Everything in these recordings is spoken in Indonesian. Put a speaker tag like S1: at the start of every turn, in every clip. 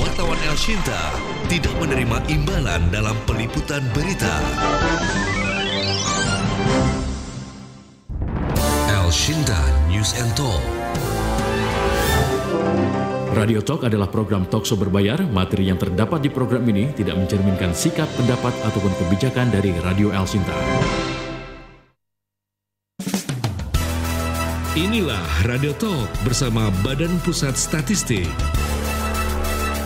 S1: wartawan El Shinta tidak menerima imbalan dalam peliputan berita. El Shinta News and Talk.
S2: Radio Talk adalah program talkshow berbayar. Materi yang terdapat di program ini tidak mencerminkan sikap, pendapat, ataupun kebijakan dari
S1: Radio El Shinta. Inilah Radio Talk bersama Badan Pusat Statistik.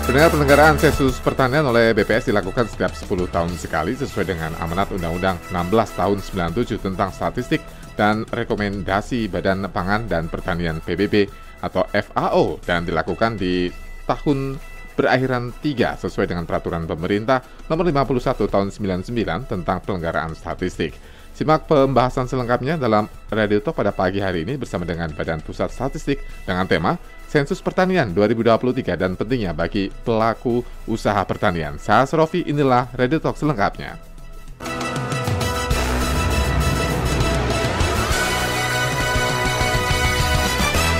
S3: Pendengar penyelenggaraan sensus pertanian oleh BPS dilakukan setiap 10 tahun sekali sesuai dengan amanat Undang-Undang 16 tahun 97 tentang statistik dan rekomendasi Badan Pangan dan Pertanian PBB atau FAO dan dilakukan di tahun berakhiran 3 sesuai dengan peraturan pemerintah nomor 51 tahun 99 tentang pelenggaraan statistik. Simak pembahasan selengkapnya dalam Radio Talk pada pagi hari ini bersama dengan Badan Pusat Statistik dengan tema sensus pertanian 2023 dan pentingnya bagi pelaku usaha pertanian. Saya Srofi, inilah Radio Talk selengkapnya.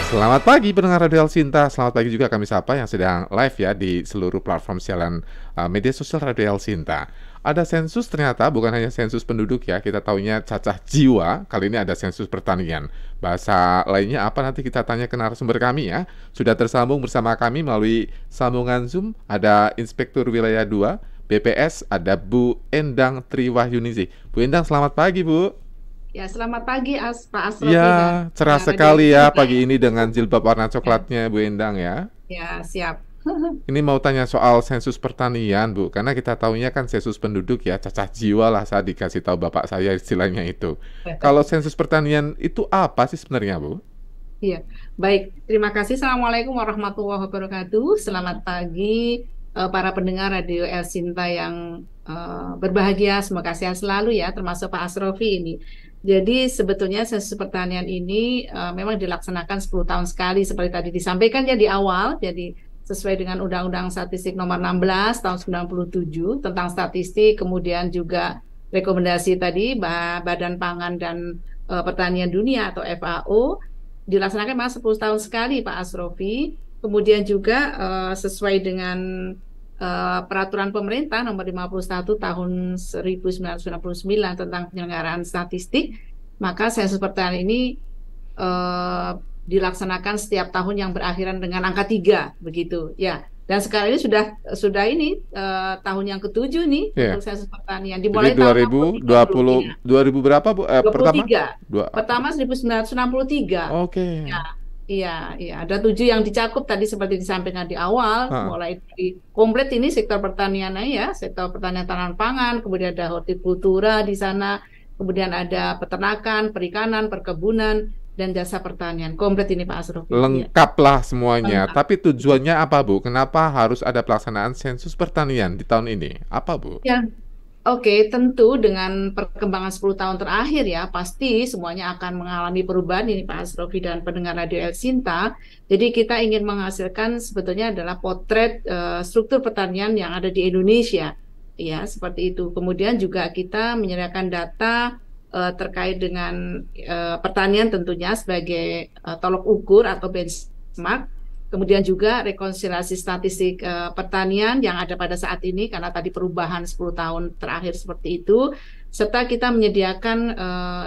S3: Selamat pagi pendengar Radio Sinta. Selamat pagi juga kami sapa yang sedang live ya di seluruh platform siaran uh, media sosial Radio Sinta. Ada sensus ternyata bukan hanya sensus penduduk ya, kita taunya cacah jiwa, kali ini ada sensus pertanian. Bahasa lainnya apa nanti kita tanya ke narasumber kami ya. Sudah tersambung bersama kami melalui sambungan Zoom, ada Inspektur Wilayah 2, BPS, ada Bu Endang Yunizi. Bu Endang selamat pagi Bu.
S4: Ya, selamat pagi As, Pak Asro. Ya, cerah sekali ya pagi
S3: ini dengan jilbab warna coklatnya ya. Bu Endang ya.
S4: Ya, siap.
S3: Ini mau tanya soal sensus pertanian, Bu. Karena kita tahunya kan sensus penduduk ya, cacah jiwa lah saat dikasih tahu bapak saya istilahnya itu. Kalau sensus pertanian itu apa sih sebenarnya, Bu?
S4: Iya, baik. Terima kasih. Assalamualaikum warahmatullahi wabarakatuh. Selamat pagi eh, para pendengar Radio El Sinta yang uh, berbahagia. Semoga sehat selalu ya, termasuk Pak Asrofi ini. Jadi sebetulnya sensus pertanian ini uh, memang dilaksanakan 10 tahun sekali seperti tadi disampaikan ya di awal. Jadi sesuai dengan Undang-Undang Statistik Nomor 16 Tahun 97 tentang statistik, kemudian juga rekomendasi tadi Badan Pangan dan e, Pertanian Dunia atau FAO dilaksanakan mas 10 tahun sekali Pak Asrofi. Kemudian juga e, sesuai dengan e, peraturan pemerintah nomor 51 tahun 1999 tentang penyelenggaraan statistik, maka sensus pertanian ini e, dilaksanakan setiap tahun yang berakhiran dengan angka tiga begitu ya dan sekarang ini sudah sudah ini uh, tahun yang ketujuh nih yeah. untuk sensus pertanian dimulai Jadi
S3: 2000, tahun 20 2000 berapa bu eh, pertama Dua.
S4: pertama 1963 oke okay. ya iya iya ada tujuh yang dicakup tadi seperti disampaikan di awal ha. Ah. mulai dari komplit ini sektor pertanian ya sektor pertanian tanaman pangan kemudian ada hortikultura di sana kemudian ada peternakan perikanan perkebunan dan jasa pertanian. Komplit ini Pak Asrofi. Iya.
S3: Lengkaplah semuanya. Lengkap. Tapi tujuannya apa Bu? Kenapa harus ada pelaksanaan sensus pertanian di tahun ini? Apa Bu?
S4: Ya. Oke, okay, tentu dengan perkembangan 10 tahun terakhir ya, pasti semuanya akan mengalami perubahan ini Pak Asrofi dan pendengar Radio El Sinta. Jadi kita ingin menghasilkan sebetulnya adalah potret uh, struktur pertanian yang ada di Indonesia. Ya, seperti itu. Kemudian juga kita menyediakan data uh, terkait dengan uh, pertanian tentunya sebagai uh, tolok ukur atau benchmark kemudian juga rekonsiliasi statistik uh, pertanian yang ada pada saat ini karena tadi perubahan 10 tahun terakhir seperti itu serta kita menyediakan uh,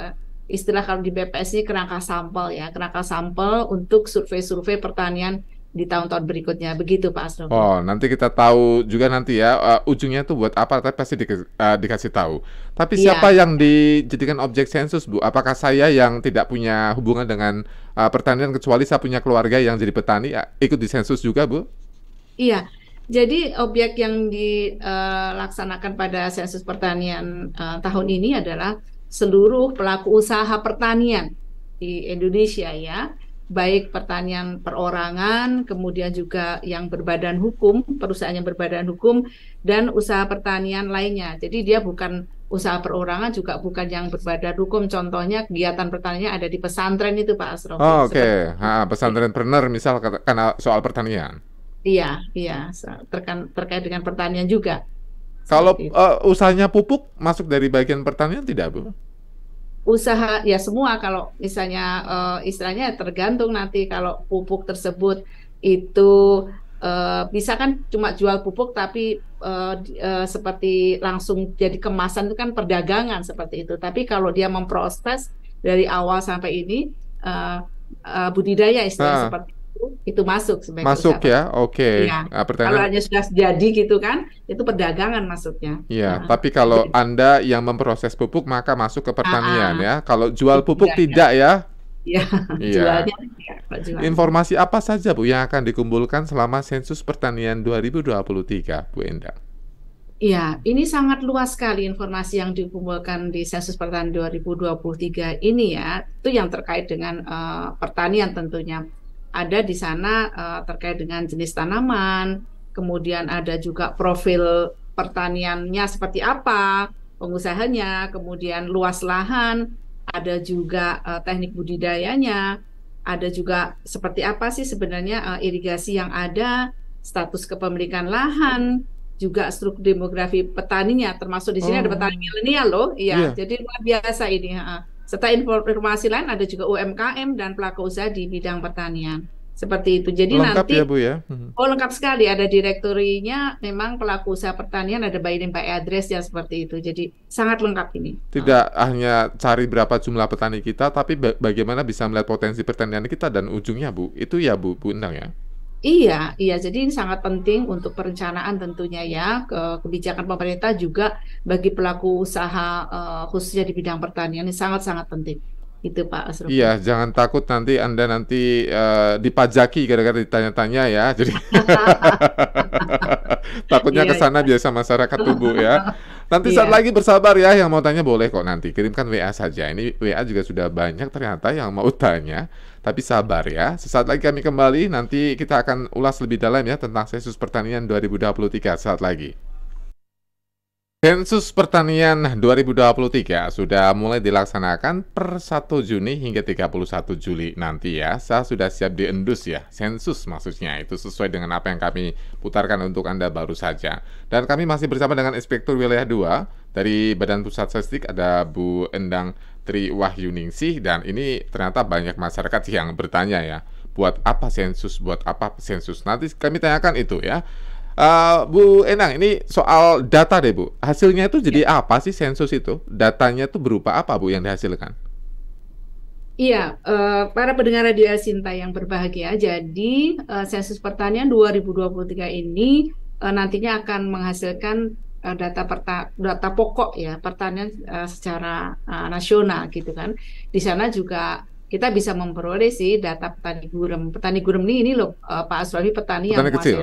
S4: istilah kalau di BPS ini kerangka sampel ya kerangka sampel untuk survei-survei pertanian di tahun-tahun berikutnya begitu Pak Asro. Oh
S3: nanti kita tahu juga nanti ya uh, ujungnya tuh buat apa tapi pasti di, uh, eh, dikasih tahu. Tapi iya. siapa yeah. yang dijadikan objek sensus Bu? Apakah saya yang tidak punya hubungan dengan uh, pertanian kecuali saya punya keluarga yang jadi petani uh, ikut di sensus juga Bu?
S4: Iya. Jadi objek yang dilaksanakan pada sensus pertanian uh, tahun ini adalah seluruh pelaku usaha pertanian di Indonesia ya baik pertanian perorangan, kemudian juga yang berbadan hukum, perusahaan yang berbadan hukum, dan usaha pertanian lainnya. Jadi dia bukan usaha perorangan juga bukan yang berbadan hukum. Contohnya kegiatan pertanian ada di pesantren itu Pak Asro. Oh, Oke,
S3: okay. Ha, pesantren pener misal karena soal pertanian.
S4: Iya, iya, terkait, terkait dengan pertanian juga.
S3: Kalau uh, usahanya pupuk masuk dari bagian pertanian tidak, Bu?
S4: usaha ya semua kalau misalnya uh, istilahnya tergantung nanti kalau pupuk tersebut itu uh, bisa kan cuma jual pupuk tapi uh, uh, seperti langsung jadi kemasan itu kan perdagangan seperti itu tapi kalau dia memproses dari awal sampai ini uh, uh, budidaya istilah ah. seperti itu masuk sebagai masuk usaha.
S3: ya oke okay. ya. Nah, pertanyaan... kalau hanya
S4: sudah jadi gitu kan itu perdagangan maksudnya
S3: ya nah. tapi kalau jadi. anda yang memproses pupuk maka masuk ke ah, ah. pertanian ah, ya kalau jual iya, pupuk tidak, tidak ya
S4: ya, ya. jualnya ya, informasi
S3: apa saja bu yang akan dikumpulkan selama sensus pertanian 2023 bu Endang
S4: Iya, ini sangat luas sekali informasi yang dikumpulkan di Sensus Pertanian 2023 ini ya. Itu yang terkait dengan uh, pertanian tentunya ada di sana uh, terkait dengan jenis tanaman, kemudian ada juga profil pertaniannya seperti apa, pengusahanya, kemudian luas lahan, ada juga uh, teknik budidayanya, ada juga seperti apa sih sebenarnya uh, irigasi yang ada, status kepemilikan lahan, juga struktur demografi petaninya, termasuk di sini oh. ada petani milenial loh, iya, yeah. jadi luar biasa ini. Uh. Serta informasi lain ada juga UMKM dan pelaku usaha di bidang pertanian. Seperti itu. Jadi lengkap nanti ya, Bu ya. Mhm. Oh, lengkap sekali ada direktorinya memang pelaku usaha pertanian ada by name by address ya seperti itu. Jadi sangat lengkap
S3: ini. Tidak oh. hanya cari berapa jumlah petani kita tapi bagaimana bisa melihat potensi pertanian kita dan ujungnya Bu. Itu ya Bu Bu Endang ya.
S4: Iya, iya. Jadi ini sangat penting untuk perencanaan tentunya ya. Ke, kebijakan pemerintah juga bagi pelaku usaha uh, khususnya di bidang pertanian ini sangat-sangat penting itu Pak Asrul. Iya,
S3: jangan takut nanti Anda nanti uh, dipajaki gara-gara ditanya-tanya ya. Jadi takutnya iya, ke sana iya. biasa masyarakat tubuh ya. Nanti iya. saat lagi bersabar ya, yang mau tanya boleh kok nanti kirimkan WA saja. Ini WA juga sudah banyak ternyata yang mau tanya, tapi sabar ya. Sesaat lagi kami kembali, nanti kita akan ulas lebih dalam ya tentang sesus pertanian 2023 saat lagi. Sensus Pertanian 2023 sudah mulai dilaksanakan per 1 Juni hingga 31 Juli nanti ya. Saya sudah siap diendus ya, sensus maksudnya. Itu sesuai dengan apa yang kami putarkan untuk Anda baru saja. Dan kami masih bersama dengan Inspektur Wilayah 2 dari Badan Pusat Statistik ada Bu Endang Tri Wahyuningsih dan ini ternyata banyak masyarakat yang bertanya ya, buat apa sensus, buat apa sensus? Nanti kami tanyakan itu ya. Uh, Bu Enang, ini soal data deh Bu. Hasilnya itu jadi ya. apa sih sensus itu? Datanya itu berupa apa Bu yang dihasilkan?
S4: Iya, uh, para pendengar Radio Sinta yang berbahagia. Jadi uh, sensus pertanian 2023 ini uh, nantinya akan menghasilkan uh, data perta data pokok ya pertanian uh, secara uh, nasional gitu kan. Di sana juga kita bisa memperoleh sih data petani gurem. Petani gurem ini ini loh uh, Pak Aswami petani, petani yang kecil.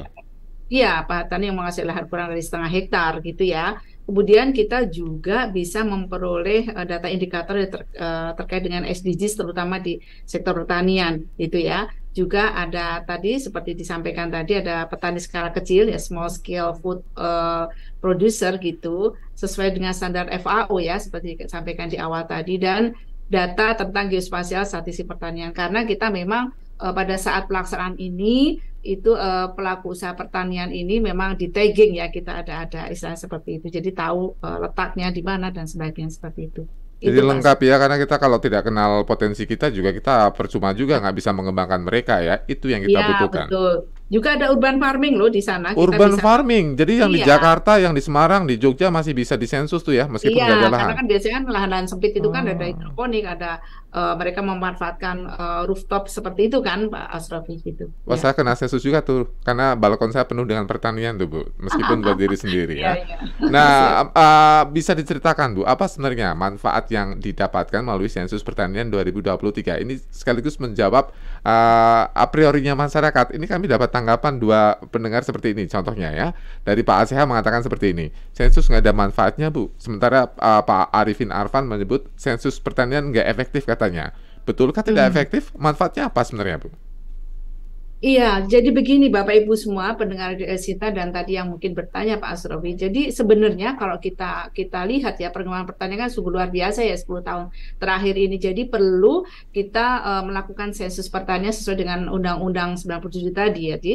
S4: Iya, pahatan yang menghasilkan lahan kurang dari setengah hektar gitu ya. Kemudian kita juga bisa memperoleh uh, data indikator ter, uh, terkait dengan SDGs terutama di sektor pertanian gitu ya. Juga ada tadi seperti disampaikan tadi ada petani skala kecil ya small scale food uh, producer gitu sesuai dengan standar FAO ya seperti disampaikan di awal tadi dan data tentang geospasial statistik pertanian karena kita memang uh, pada saat pelaksanaan ini itu uh, pelaku usaha pertanian ini memang di tagging ya kita ada ada istilah seperti itu jadi tahu uh, letaknya di mana dan sebagainya seperti itu. Jadi itu lengkap
S3: maksud. ya karena kita kalau tidak kenal potensi kita juga kita percuma juga nggak bisa mengembangkan mereka ya itu yang kita ya, butuhkan. Betul.
S4: Juga ada urban farming loh di sana. Urban bisa...
S3: farming, jadi yang iya. di Jakarta, yang di Semarang, di Jogja masih bisa disensus tuh ya, meskipun iya, ada lahan. karena kan
S4: biasanya kan lahan-lahan sempit itu kan kan ada oh. hidroponik, ada uh, mereka memanfaatkan uh, rooftop seperti itu kan, Pak Asrofi gitu. Wah, ya.
S3: saya kena sensus juga tuh, karena balkon saya penuh dengan pertanian tuh Bu, meskipun buat diri sendiri ya. Iya, iya. Nah, uh, bisa diceritakan Bu, apa sebenarnya manfaat yang didapatkan melalui sensus pertanian 2023 ini sekaligus menjawab uh, a priorinya masyarakat. Ini kami dapat tanggapan dua pendengar seperti ini contohnya ya. Dari Pak Aceh mengatakan seperti ini. Sensus nggak ada manfaatnya, Bu. Sementara uh, Pak Arifin Arfan menyebut sensus pertanian nggak efektif katanya. Betulkah tidak hmm. efektif? Manfaatnya apa sebenarnya, Bu?
S4: Iya, jadi begini Bapak Ibu semua pendengar Sita dan tadi yang mungkin bertanya Pak Asrofi. Jadi sebenarnya kalau kita kita lihat ya perkembangan pertanian kan sungguh luar biasa ya 10 tahun terakhir ini. Jadi perlu kita uh, melakukan sensus pertanian sesuai dengan Undang-Undang 97 tadi ya. Jadi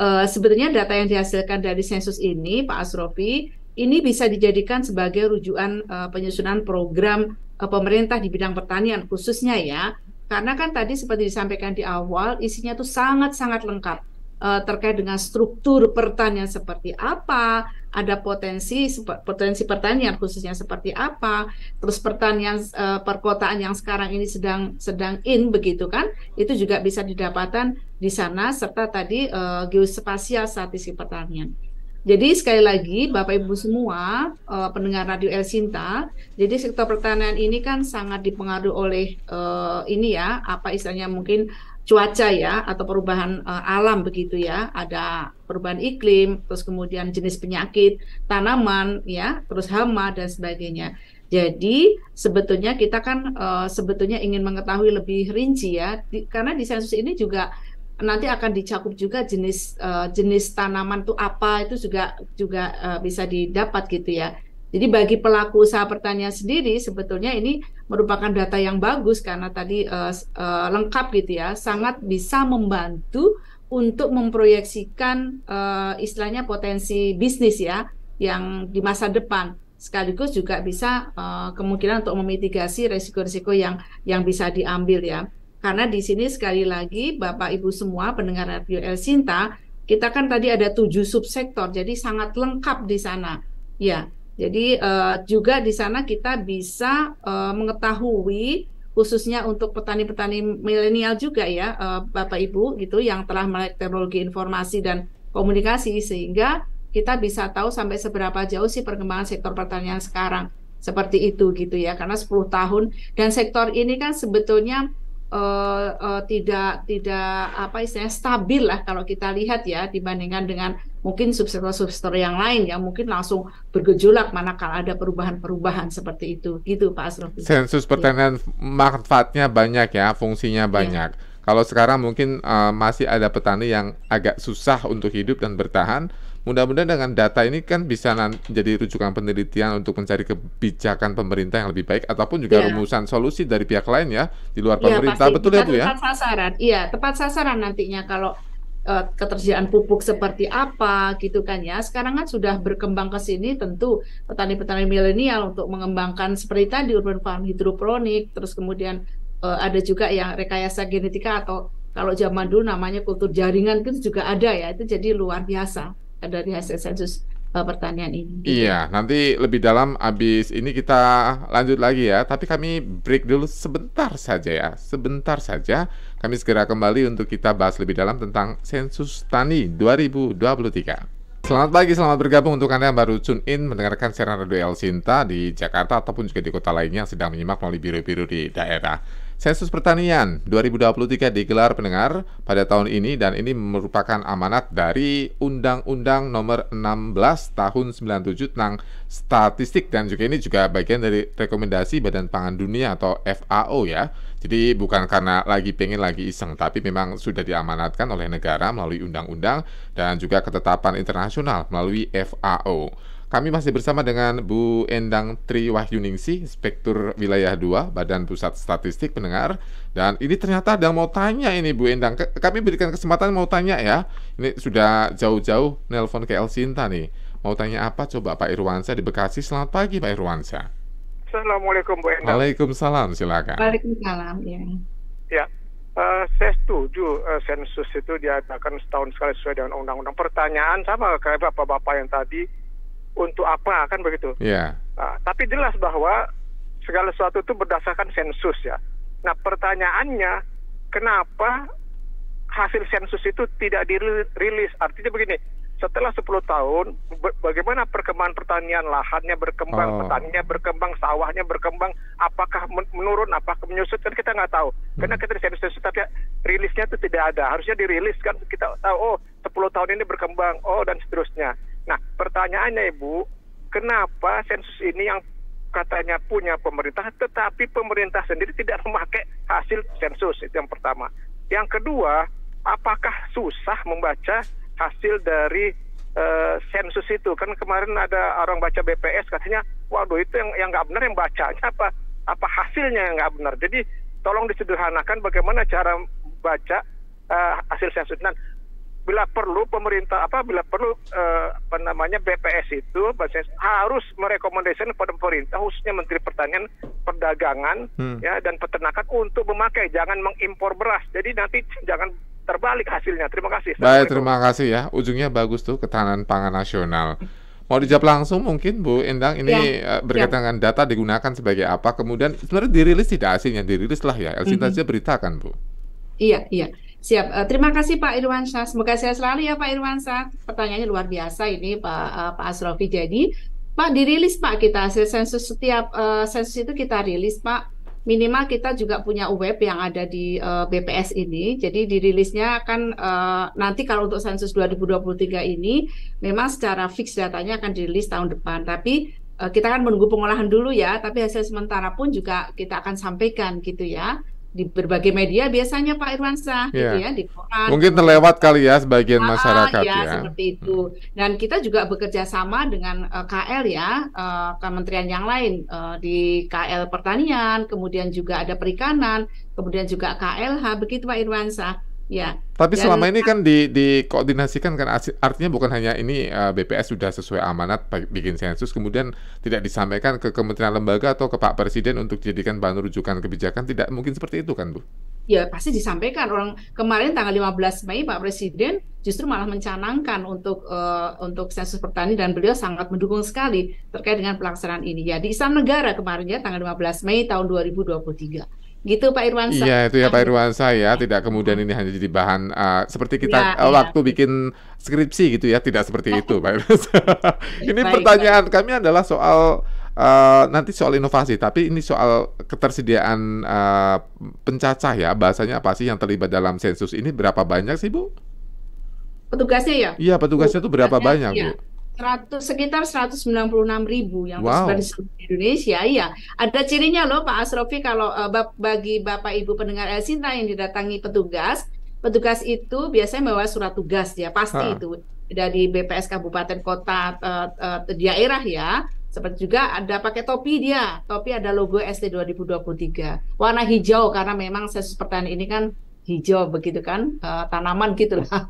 S4: uh, eh, sebenarnya data yang dihasilkan dari sensus ini Pak Asrofi ini bisa dijadikan sebagai rujukan uh, penyusunan program uh, pemerintah di bidang pertanian khususnya ya karena kan tadi seperti disampaikan di awal, isinya tuh sangat-sangat lengkap eh, terkait dengan struktur pertanian seperti apa, ada potensi potensi pertanian khususnya seperti apa, terus pertanian uh, perkotaan yang sekarang ini sedang sedang in begitu kan, itu juga bisa didapatkan di sana serta tadi uh, geospasial statistik pertanian. Jadi sekali lagi Bapak Ibu semua uh, pendengar radio El Sinta, jadi sektor pertanian ini kan sangat dipengaruhi oleh uh, ini ya, apa istilahnya mungkin cuaca ya atau perubahan uh, alam begitu ya ada perubahan iklim terus kemudian jenis penyakit tanaman ya terus hama dan sebagainya jadi sebetulnya kita kan uh, sebetulnya ingin mengetahui lebih rinci ya di, karena di sensus ini juga nanti akan dicakup juga jenis uh, jenis tanaman tuh apa itu juga juga uh, bisa didapat gitu ya. Jadi bagi pelaku usaha pertanian sendiri sebetulnya ini merupakan data yang bagus karena tadi uh, uh, lengkap gitu ya, sangat bisa membantu untuk memproyeksikan uh, istilahnya potensi bisnis ya yang di masa depan sekaligus juga bisa uh, kemungkinan untuk memitigasi risiko resiko yang yang bisa diambil ya. Karena di sini sekali lagi Bapak Ibu semua pendengar Radio El Sinta, kita kan tadi ada tujuh subsektor, jadi sangat lengkap di sana. Ya, jadi uh, juga di sana kita bisa uh, mengetahui khususnya untuk petani-petani milenial juga ya uh, Bapak Ibu gitu yang telah melek teknologi informasi dan komunikasi sehingga kita bisa tahu sampai seberapa jauh sih perkembangan sektor pertanian sekarang seperti itu gitu ya karena 10 tahun dan sektor ini kan sebetulnya uh, uh, tidak tidak apa istilahnya stabil lah kalau kita lihat ya dibandingkan dengan mungkin subsektor-subsektor yang lain yang mungkin langsung bergejolak manakala ada perubahan-perubahan seperti itu gitu Pak Asrofi. Sensus pertanian
S3: ya. manfaatnya banyak ya, fungsinya iya. banyak. Ya. Kalau sekarang mungkin uh, masih ada petani yang agak susah untuk hidup dan bertahan, Mudah-mudahan dengan data ini kan bisa jadi rujukan penelitian untuk mencari kebijakan pemerintah yang lebih baik ataupun juga ya. rumusan solusi dari pihak lain ya di luar iya, pemerintah. Pasti. Betul ya Bu ya? Tepat
S4: sasaran. Iya, tepat sasaran nantinya kalau eh, ketersediaan pupuk seperti apa gitu kan ya. Sekarang kan sudah berkembang ke sini tentu petani-petani milenial untuk mengembangkan seperti tadi urban farm hidroponik terus kemudian uh, ada juga yang rekayasa genetika atau kalau zaman dulu namanya kultur jaringan itu juga ada ya itu jadi luar biasa dari hasil sensus e, pertanian ini. Iya,
S3: nanti lebih dalam abis ini kita lanjut lagi ya. Tapi kami break dulu sebentar saja ya, sebentar saja. Kami segera kembali untuk kita bahas lebih dalam tentang sensus tani 2023. Selamat pagi, selamat bergabung untuk Anda yang baru tune in mendengarkan siaran Radio El Sinta di Jakarta ataupun juga di kota lainnya yang sedang menyimak melalui biru-biru di daerah. Sensus Pertanian 2023 digelar pendengar pada tahun ini dan ini merupakan amanat dari Undang-Undang Nomor 16 Tahun 97 tentang Statistik dan juga ini juga bagian dari rekomendasi Badan Pangan Dunia atau FAO ya jadi bukan karena lagi pengen lagi iseng, tapi memang sudah diamanatkan oleh negara melalui undang-undang dan juga ketetapan internasional melalui FAO. Kami masih bersama dengan Bu Endang Tri Wahyuningsi, Inspektur Wilayah 2, Badan Pusat Statistik Pendengar. Dan ini ternyata ada mau tanya ini Bu Endang. Kami berikan kesempatan mau tanya ya. Ini sudah jauh-jauh nelpon ke El Sinta nih. Mau tanya apa coba Pak Irwansa di Bekasi. Selamat pagi Pak Irwansa.
S1: Assalamualaikum Bu Endang. Waalaikumsalam,
S3: silakan. Waalaikumsalam, ya.
S1: Ya, uh, saya setuju uh, sensus itu diadakan setahun sekali sesuai dengan undang-undang. Pertanyaan sama kayak bapak-bapak yang tadi, untuk apa kan begitu? Ya. Yeah. Uh, tapi jelas bahwa segala sesuatu itu berdasarkan sensus ya. Nah pertanyaannya, kenapa hasil sensus itu tidak dirilis? Artinya begini, setelah 10 tahun bagaimana perkembangan pertanian lahannya berkembang oh. petaninya berkembang sawahnya berkembang apakah menurun apakah menyusut kan kita nggak tahu hmm. karena kita riset tapi rilisnya itu tidak ada harusnya dirilis kan kita tahu oh 10 tahun ini berkembang oh dan seterusnya nah pertanyaannya ibu kenapa sensus ini yang katanya punya pemerintah tetapi pemerintah sendiri tidak memakai hasil sensus itu yang pertama yang kedua apakah susah membaca hasil dari uh, sensus itu kan kemarin ada orang baca BPS katanya waduh itu yang yang nggak benar yang bacanya apa apa hasilnya yang nggak benar jadi tolong disederhanakan bagaimana cara baca uh, hasil sensus dan bila perlu pemerintah apa bila perlu uh, apa namanya BPS itu BPS, harus merekomendasikan kepada pemerintah khususnya Menteri Pertanian, Perdagangan hmm. ya dan Peternakan untuk memakai jangan mengimpor beras. Jadi nanti jangan terbalik hasilnya. Terima kasih. Baik, terima
S3: kasih ya. Ujungnya bagus tuh ketahanan pangan nasional. Mau dijawab langsung mungkin Bu Endang ini ya, eh, berkaitan ya. dengan data digunakan sebagai apa kemudian sebenarnya dirilis tidak hasilnya dirilis lah ya Elsinta mm -hmm. beritakan Bu.
S4: Iya iya siap uh, terima kasih Pak Irwansyah semoga sehat selalu ya Pak Irwansyah pertanyaannya luar biasa ini Pak uh, Pak Asrofi jadi Pak dirilis Pak kita hasil sensus setiap uh, sensus itu kita rilis Pak minimal kita juga punya web yang ada di uh, eh, BPS ini. Jadi dirilisnya akan uh, eh, nanti kalau untuk sensus 2023 ini memang secara fix datanya akan dirilis tahun depan. Tapi uh, kita kan menunggu pengolahan dulu ya, tapi hasil sementara pun juga kita akan sampaikan gitu ya di berbagai media biasanya Pak Irwansa yeah. gitu iya. ya di koran. Mungkin gitu.
S3: terlewat kali ya sebagian ah, masyarakat ya, ya. seperti
S4: itu. Hmm. Dan kita juga bekerja sama dengan uh, eh, KL ya, uh, kementerian yang lain uh, di KL Pertanian, kemudian juga ada Perikanan, kemudian juga KLH begitu Pak Irwansa Ya.
S3: Tapi Dan, selama ini kan di, dikoordinasikan kan artinya bukan hanya ini eh, BPS sudah sesuai amanat bikin sensus kemudian tidak disampaikan ke kementerian lembaga atau ke Pak Presiden untuk dijadikan bahan rujukan kebijakan tidak mungkin seperti itu kan Bu?
S4: Ya pasti disampaikan orang kemarin tanggal 15 Mei Pak Presiden justru malah mencanangkan untuk uh, untuk sensus pertanian dan beliau sangat mendukung sekali terkait dengan pelaksanaan ini ya di Istana Negara kemarin ya tanggal 15 Mei tahun 2023 gitu Pak Irwansa. Iya
S3: itu ya Pak nah, Irwansa ya, iya. tidak kemudian ini hanya jadi bahan uh, seperti kita ya, waktu ya. bikin skripsi gitu ya, tidak seperti itu Pak Irwansa. ini baik, pertanyaan baik. kami adalah soal uh, nanti soal inovasi, tapi ini soal ketersediaan uh, pencacah ya, bahasanya apa sih yang terlibat dalam sensus ini berapa banyak sih Bu?
S4: Petugasnya ya?
S3: Iya petugasnya itu tuh berapa banyak ya. Bu?
S4: Iya. 100 sekitar 196 ribu yang wow. tersebar di seluruh Indonesia. Iya, ada cirinya loh Pak Asrofi kalau uh, bagi Bapak Ibu pendengar Elsinta yang didatangi petugas, petugas itu biasanya bawa surat tugas ya, pasti ha. Ah. itu dari BPS kabupaten kota uh, uh, daerah ya. Seperti juga ada pakai topi dia, topi ada logo ST 2023. Warna hijau karena memang sesuatu pertanian ini kan hijau begitu kan, uh, tanaman gitu lah.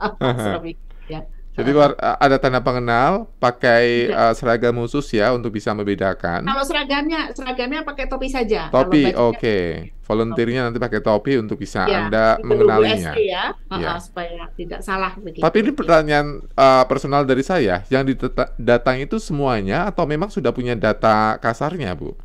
S3: Jadi ah. eh, ada tanda pengenal, pakai uh, seragam khusus ya untuk bisa membedakan.
S4: Kalau seragamnya, seragamnya pakai topi saja. Topi, oke.
S3: Okay. Volunteernya nanti pakai topi untuk bisa iya, ya, anda mengenalinya. ya, ya.
S4: supaya tidak salah. Begitu. Tapi ini
S3: pertanyaan uh, personal dari saya, yang datang itu semuanya atau memang sudah punya data kasarnya, Bu?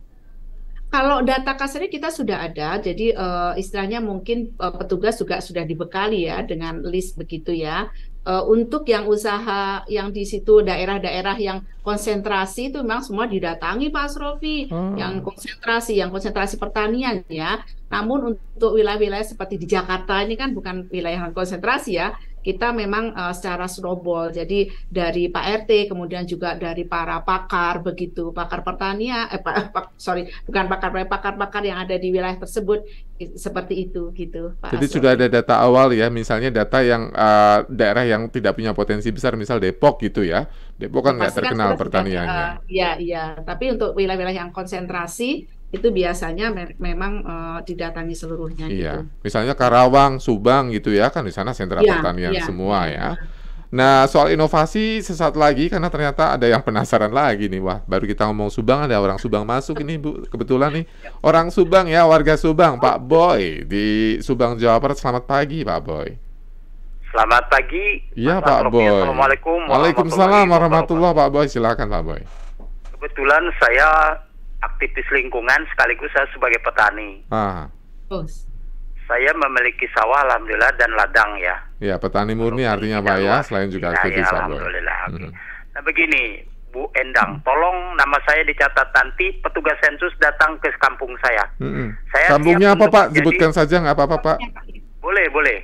S4: kalau data kasarnya kita sudah ada, jadi uh, istilahnya mungkin uh, petugas juga sudah dibekali ya dengan list begitu ya uh, untuk yang usaha yang di situ daerah-daerah yang konsentrasi itu memang semua didatangi Pak Asrofi hmm. yang konsentrasi yang konsentrasi pertanian ya namun untuk wilayah-wilayah seperti di Jakarta ini kan bukan wilayah yang konsentrasi ya kita memang uh, secara snowball. Jadi dari Pak RT kemudian juga dari para pakar begitu, pakar pertanian eh pak, pak sorry, bukan pakar eh, pakar-pakar yang ada di wilayah tersebut seperti itu gitu Pak. Jadi Asur.
S3: sudah ada data awal ya, misalnya data yang uh, daerah yang tidak punya potensi besar misal Depok gitu ya. Depok kan nggak terkenal pertaniannya.
S4: Iya, ya iya, tapi untuk wilayah-wilayah yang konsentrasi itu biasanya me memang e, didatangi seluruhnya. Iya, gitu.
S3: misalnya Karawang, Subang gitu ya kan di sana sentra ya, pertanian ya. semua ya. Iya. Nah soal inovasi sesaat lagi karena ternyata ada yang penasaran lagi nih wah baru kita ngomong Subang ada orang Subang masuk ini bu kebetulan nih orang Subang ya warga Subang Pak Boy di Subang Jawa Barat selamat pagi Pak Boy.
S5: Selamat pagi.
S3: Iya Pak Boy. Assalamualaikum. Waalaikumsalam warahmatullah Pak Boy silakan Pak Boy.
S5: Kebetulan saya aktivis lingkungan sekaligus saya sebagai petani. Ah. Saya memiliki sawah alhamdulillah dan ladang ya.
S3: Ya, petani murni artinya Pak ya, selain juga iya, aktivis ya, alhamdulillah. Hmm.
S5: Nah, begini, Bu Endang, hmm. tolong nama saya dicatat nanti petugas sensus datang ke kampung saya. Hmm. saya Kampungnya apa Pak? Jadi, Sebutkan
S3: saja nggak apa-apa Pak.
S5: Boleh, boleh.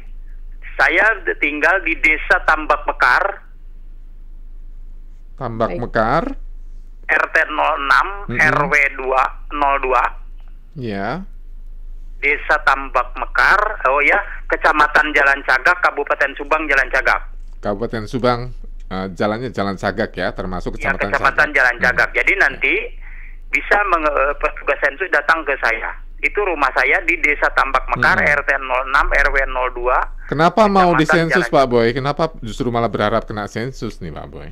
S5: Saya tinggal di Desa Tambak Mekar.
S3: Tambak Baik. Mekar.
S5: RT 06 mm -hmm. RW 202. Ya. Desa Tambak Mekar, oh ya, Kecamatan Jalan Cagak, Kabupaten Subang Jalan Cagak.
S3: Kabupaten Subang uh, jalannya Jalan Cagak ya, termasuk ya, Kecamatan, ya, Kecamatan
S5: Cagak. Jalan Cagak. Hmm. Jadi nanti ya. bisa eh, petugas sensus datang ke saya. Itu rumah saya di Desa Tambak Mekar, hmm. RT 06 RW 02.
S3: Kenapa Kecamatan mau disensus Jalan... Pak Boy? Kenapa justru malah berharap kena sensus nih Pak Boy?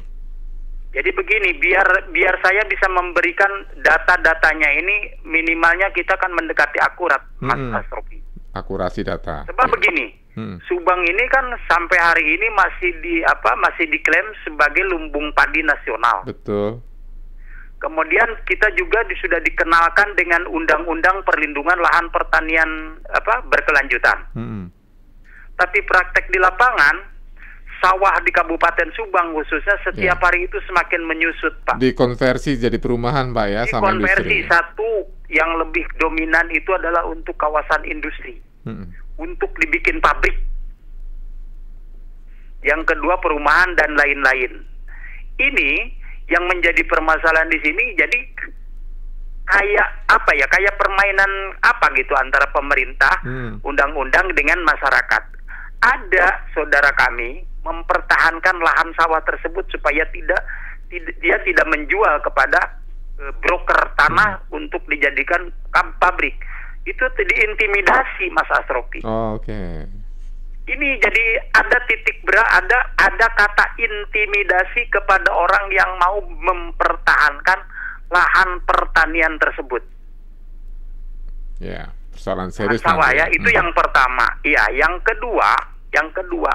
S5: Jadi begini, biar biar saya bisa memberikan data-datanya ini minimalnya kita kan mendekati akurat,
S3: Mas hmm. Akurasi data.
S5: Sebab ya. begini, hmm. Subang ini kan sampai hari ini masih di apa masih diklaim sebagai lumbung padi nasional. Betul. Kemudian kita juga sudah dikenalkan dengan undang-undang perlindungan lahan pertanian apa berkelanjutan. Hmm. Tapi praktek di lapangan sawah di Kabupaten Subang khususnya setiap yeah. hari itu semakin menyusut, Pak.
S3: Dikonversi jadi perumahan, Pak ya, sama industri. Dikonversi
S5: satu yang lebih dominan itu adalah untuk kawasan industri. Hmm. Untuk dibikin pabrik. Yang kedua perumahan dan lain-lain. Ini yang menjadi permasalahan di sini jadi kayak apa ya kayak permainan apa gitu antara pemerintah hmm. undang-undang hmm. dengan masyarakat ada saudara kami mempertahankan lahan sawah tersebut supaya tidak dia tidak menjual kepada e, broker tanah hmm. untuk dijadikan pabrik. Itu diintimidasi Mas Astropi.
S3: Oh, Oke. Okay.
S5: Ini jadi ada titik berat, ada ada kata intimidasi kepada orang yang mau mempertahankan lahan pertanian tersebut.
S3: Ya, persoalan serius. Sawah ya. ya, itu hmm. yang
S5: pertama. Iya, yang kedua, yang kedua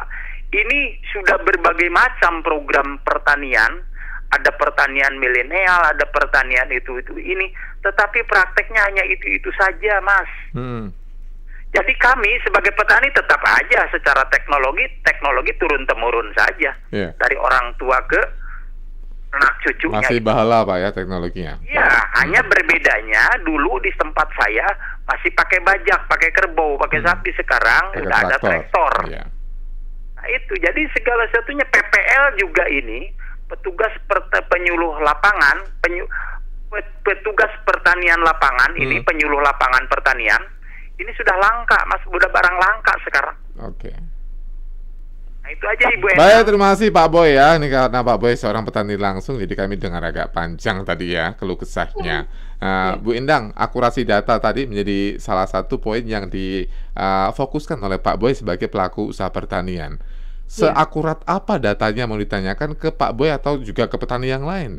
S5: ini sudah berbagai macam program pertanian ada pertanian milenial ada pertanian itu itu ini tetapi prakteknya hanya itu itu saja mas hmm. jadi kami sebagai petani tetap aja secara teknologi teknologi turun temurun saja yeah. dari orang tua ke anak cucunya masih
S3: bahala pak ya teknologinya
S5: ya hmm. hanya berbedanya dulu di tempat saya masih pakai bajak pakai kerbau pakai hmm. sapi sekarang tidak ada traktor yeah itu. Jadi segala satunya PPL juga ini petugas penyuluh lapangan, penyu, petugas pertanian lapangan hmm. ini penyuluh lapangan pertanian ini sudah langka, Mas, sudah barang langka sekarang. Oke. Okay. Nah, itu aja Ibu Baik,
S3: terima kasih Pak Boy ya. Ini karena Pak Boy seorang petani langsung, jadi kami dengar agak panjang tadi ya keluh kesahnya. Uh, Bu Indang akurasi data tadi menjadi salah satu poin yang difokuskan eh, oleh Pak Boy sebagai pelaku usaha pertanian. Iya. seakurat yeah. apa datanya mau ditanyakan ke Pak Boy atau juga ke petani yang lain?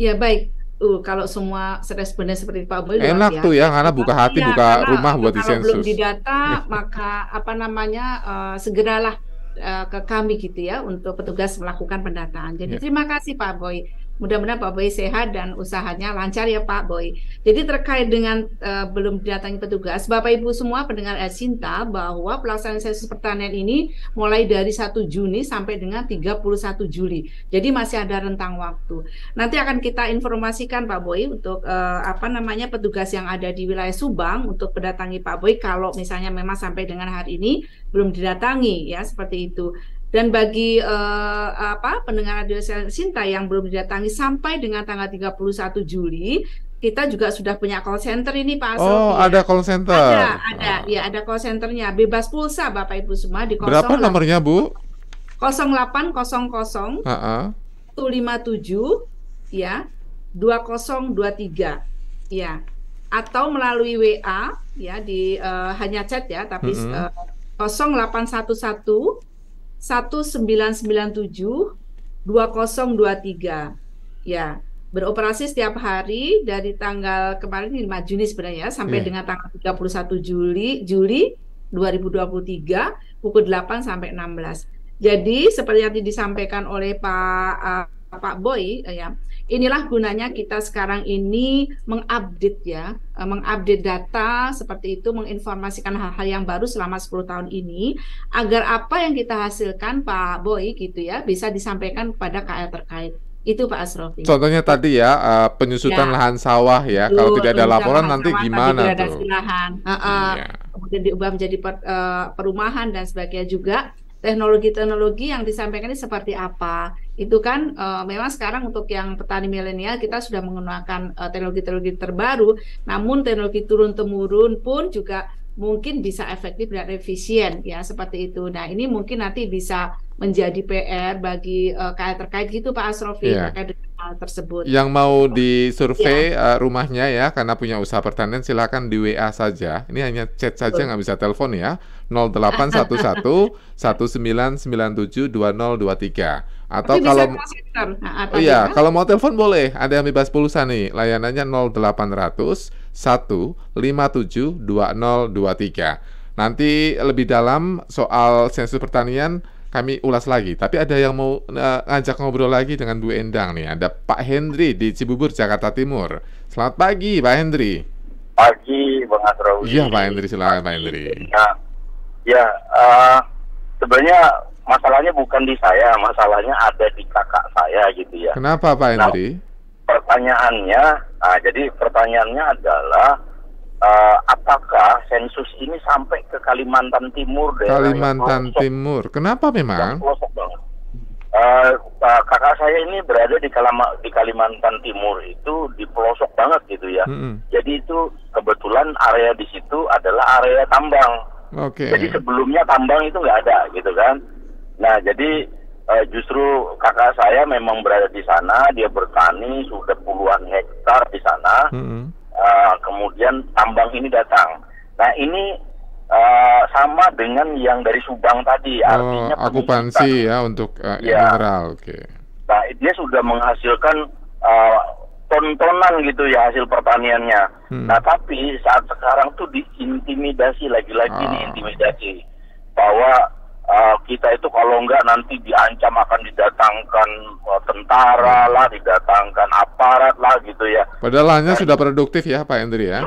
S4: Ya baik. Uh, kalau semua responnya seperti Pak Boy enak tuh ya
S3: karena buka hati ya, buka rumah buat kalau disensus. Kalau belum
S4: didata maka apa namanya uh, segeralah uh, ke kami gitu ya untuk petugas melakukan pendataan. Jadi yeah. terima kasih Pak Boy. Mudah-mudahan Pak Boy sehat dan usahanya lancar ya Pak Boy. Jadi terkait dengan uh, belum datangnya petugas, Bapak Ibu semua pendengar Sinta bahwa pelaksanaan sensus pertanian ini mulai dari 1 Juni sampai dengan 31 Juli. Jadi masih ada rentang waktu. Nanti akan kita informasikan Pak Boy untuk uh, apa namanya petugas yang ada di wilayah Subang untuk mendatangi Pak Boy kalau misalnya memang sampai dengan hari ini belum didatangi ya seperti itu. Dan bagi eh, apa pendengar Radio Sinta yang belum didatangi sampai dengan tanggal 31 Juli, kita juga sudah punya call center ini Pak Asofi. Oh, ya. ada
S3: call center. Ada,
S4: ada. Oh. Ya, ada call centernya. Bebas pulsa Bapak Ibu semua di 08, Berapa nomornya, Bu? 0800 Heeh. 157 ya 2023. Ya. Atau melalui WA ya di uh, hanya chat ya, tapi mm -hmm. uh, 0811 1997 2023. Ya, beroperasi setiap hari dari tanggal kemarin 5 Juni sebenarnya sampai yeah. dengan tanggal 31 Juli Juli 2023 pukul 8 sampai 16. Jadi seperti yang disampaikan oleh Pak uh, Pak Boy uh, ya inilah gunanya kita sekarang ini mengupdate ya, eh, mengupdate data seperti itu, menginformasikan hal-hal yang baru selama 10 tahun ini agar apa yang kita hasilkan Pak Boy gitu ya bisa disampaikan kepada KL terkait itu Pak Asrofi. Contohnya
S3: tadi ya eh, penyusutan ya. lahan sawah ya. Betul, Kalau tidak ada laporan nanti gimana tuh?
S4: Lahan. Uh, uh, ya. Kemudian diubah menjadi per, uh, perumahan dan sebagainya juga teknologi-teknologi yang disampaikan ini seperti apa. Itu kan uh, memang sekarang untuk yang petani milenial kita sudah menggunakan eh, teknologi-teknologi terbaru, namun teknologi turun-temurun pun juga mungkin bisa efektif dan efisien ya seperti itu. Nah, ini mungkin nanti bisa menjadi PR bagi uh, terkait gitu Pak Asrofi yeah. terkait hal tersebut. Yang
S3: mau di ya. uh, rumahnya ya, karena punya usaha pertanian silakan di WA saja. Ini hanya chat saja nggak bisa telepon ya. 0811 1997 2023 atau Tapi kalau
S4: center, iya, ya. kalau
S3: mau telepon boleh. Ada yang bebas pulsa nih. Layanannya 0800 1572023. Nanti lebih dalam soal sensus pertanian kami ulas lagi. Tapi ada yang mau uh, ngajak ngobrol lagi dengan Bu Endang nih. Ada Pak Hendri di Cibubur, Jakarta Timur. Selamat pagi, Pak Hendri.
S2: Pagi, Bang Asrawi.
S3: Iya, Pak Hendri, silakan Pak Hendri. Nah,
S2: ya, ya uh, sebenarnya masalahnya bukan di saya, masalahnya ada di kakak saya gitu ya. Kenapa
S3: Pak nah, Hendri? Nah,
S2: pertanyaannya, nah, jadi pertanyaannya adalah uh, apakah sensus ini sampai ke Kalimantan Timur deh. Kalimantan
S3: Timur. Kenapa memang?
S2: Uh, kakak saya ini berada di, Kalama, di Kalimantan Timur itu di pelosok banget gitu ya. -hmm. Jadi itu kebetulan area di situ adalah area tambang.
S3: Okay. Jadi sebelumnya
S2: tambang itu nggak ada gitu kan. Nah jadi uh, justru kakak saya memang berada di sana, dia bertani sudah puluhan hektar di sana. -hmm Eh, kemudian tambang ini datang. Nah ini uh, sama dengan yang dari Subang tadi, oh, artinya oh,
S3: akupansi ya untuk uh, ya. mineral. Oke. Okay.
S2: Nah dia sudah menghasilkan uh, tontonan gitu ya hasil pertaniannya. Hmm. Nah tapi saat sekarang tuh diintimidasi lagi-lagi ah. diintimidasi bahwa uh, kita itu kalau enggak nanti diancam akan didatangkan uh, tentara lah, didatangkan aparat lah gitu ya.
S3: Padahal hanya sudah produktif ya Pak Hendri ya?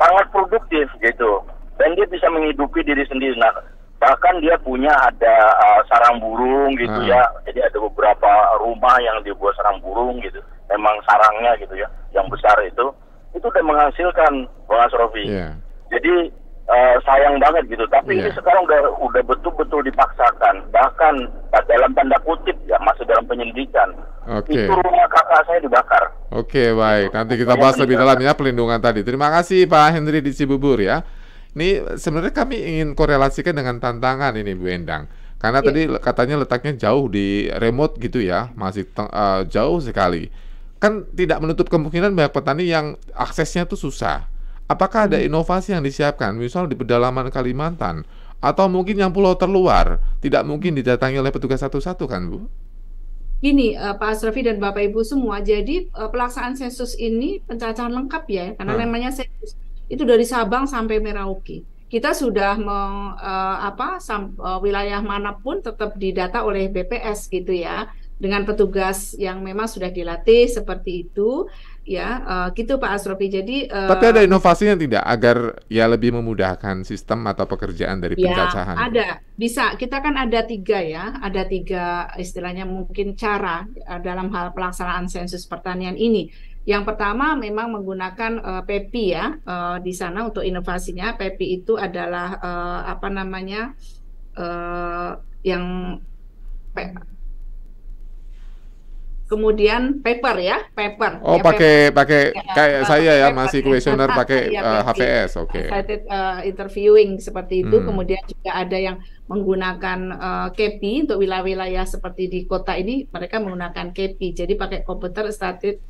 S2: Sangat produktif gitu. Dan dia bisa menghidupi diri sendiri. Nah, bahkan dia punya ada uh, sarang burung gitu hmm. ya. Jadi ada beberapa rumah yang dibuat sarang burung gitu. Memang sarangnya gitu ya, yang besar itu. Itu udah menghasilkan, Bang Asrofi. Yeah. Jadi Eh, sayang banget gitu. Tapi yeah. ini iya. sekarang udah udah betul-betul dipaksakan. Bahkan eh, dalam tanda kutip ya masuk dalam penyelidikan. Okay. Itu rumah kakak saya
S3: dibakar. Oke okay, baik. Nanti kita bahas lebih dalam ya pelindungan tadi. Terima kasih Pak Henry di Cibubur ya. Ini sebenarnya kami ingin korelasikan dengan tantangan ini Bu Endang. Karena yeah. tadi katanya letaknya jauh di remote gitu ya, masih uh, jauh sekali. Kan tidak menutup kemungkinan banyak petani yang aksesnya tuh susah Apakah ada hmm. inovasi yang disiapkan, misal di pedalaman Kalimantan, atau mungkin yang pulau terluar, tidak mungkin hmm. didatangi oleh petugas satu-satu kan, Bu?
S4: Gini, uh, Pak Asrafi dan Bapak Ibu semua, jadi eh, pelaksanaan sensus ini pencacahan lengkap ya, karena hmm. namanya sensus itu dari Sabang sampai Merauke. Kita sudah meng, uh, apa sam, uh, wilayah manapun tetap didata oleh BPS gitu ya, dengan petugas yang memang sudah dilatih seperti itu ya uh, gitu Pak Asrofi. Jadi uh, tapi ada
S3: yang tidak agar ya lebih memudahkan sistem atau pekerjaan dari ya, Ada,
S4: bisa. Kita kan ada tiga ya, ada tiga istilahnya mungkin cara uh, dalam hal pelaksanaan sensus pertanian ini. Yang pertama memang menggunakan uh, PEPI ya uh, di sana untuk inovasinya. PEPI itu adalah uh, apa namanya uh, yang e kemudian paper ya, paper. Oh, ya, pakai
S3: paper. pakai ya, kayak uh, saya ya masih kuesioner pakai ya, uh, eh, HVS, oke. Okay. Ya. uh,
S4: eh, interviewing seperti itu, hmm. kemudian juga ada yang menggunakan uh, eh, KPI untuk wilayah-wilayah seperti di kota ini mereka menggunakan KPI. Jadi pakai komputer static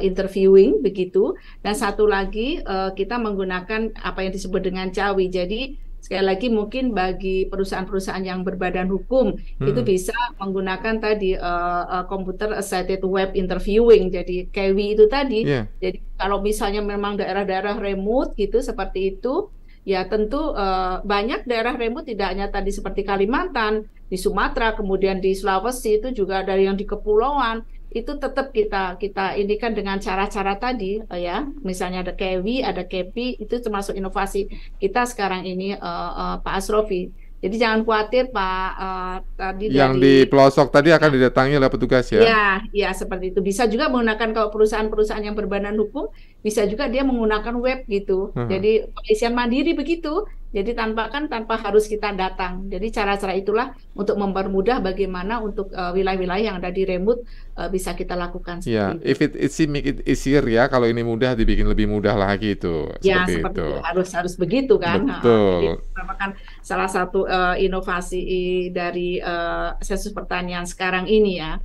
S4: interviewing begitu dan satu lagi kita menggunakan apa yang disebut dengan cawi. Jadi sekali lagi mungkin bagi perusahaan-perusahaan yang berbadan hukum hmm. itu bisa menggunakan tadi uh, uh, assisted web interviewing jadi kwi itu tadi yeah. jadi kalau misalnya memang daerah-daerah remote gitu seperti itu ya tentu uh, banyak daerah remote tidak hanya tadi seperti Kalimantan di Sumatera kemudian di Sulawesi itu juga ada yang di kepulauan itu tetap kita kita ini kan dengan cara-cara tadi uh, ya misalnya ada Kewi ada Kepi itu termasuk inovasi kita sekarang ini uh, uh, Pak Asrofi jadi jangan khawatir Pak uh, tadi yang dari,
S3: di pelosok tadi akan ya. didatangi oleh petugas ya ya
S4: ya seperti itu bisa juga menggunakan kalau perusahaan-perusahaan yang berbadan hukum bisa juga dia menggunakan web gitu uh jadi pengisian mandiri begitu jadi tanpa kan tanpa harus kita datang. Jadi cara-cara itulah untuk mempermudah bagaimana untuk eh, wilayah-wilayah uh, yang ada di remote uh, bisa kita lakukan. Iya, yeah. if
S3: it easy make it easier ya. Kalau ini mudah dibikin lebih mudah lagi itu. Ya, seperti, seperti itu. itu.
S4: harus harus begitu kan.
S3: Betul. Nah, jadi,
S4: kan salah satu uh, inovasi dari uh, sensus pertanian sekarang ini ya.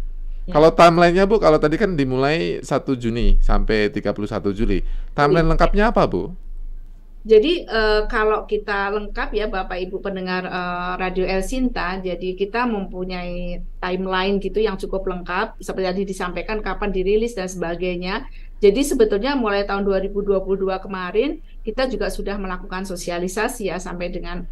S3: ya. Kalau timelinenya Bu, kalau tadi kan dimulai 1 Juni sampai 31 Juli. Timeline iya. lengkapnya apa Bu?
S4: Jadi uh, kalau kita lengkap ya Bapak Ibu pendengar uh, Radio El Sinta, jadi kita mempunyai timeline gitu yang cukup lengkap seperti tadi disampaikan kapan dirilis dan sebagainya. Jadi sebetulnya mulai tahun 2022 kemarin kita juga sudah melakukan sosialisasi ya sampai dengan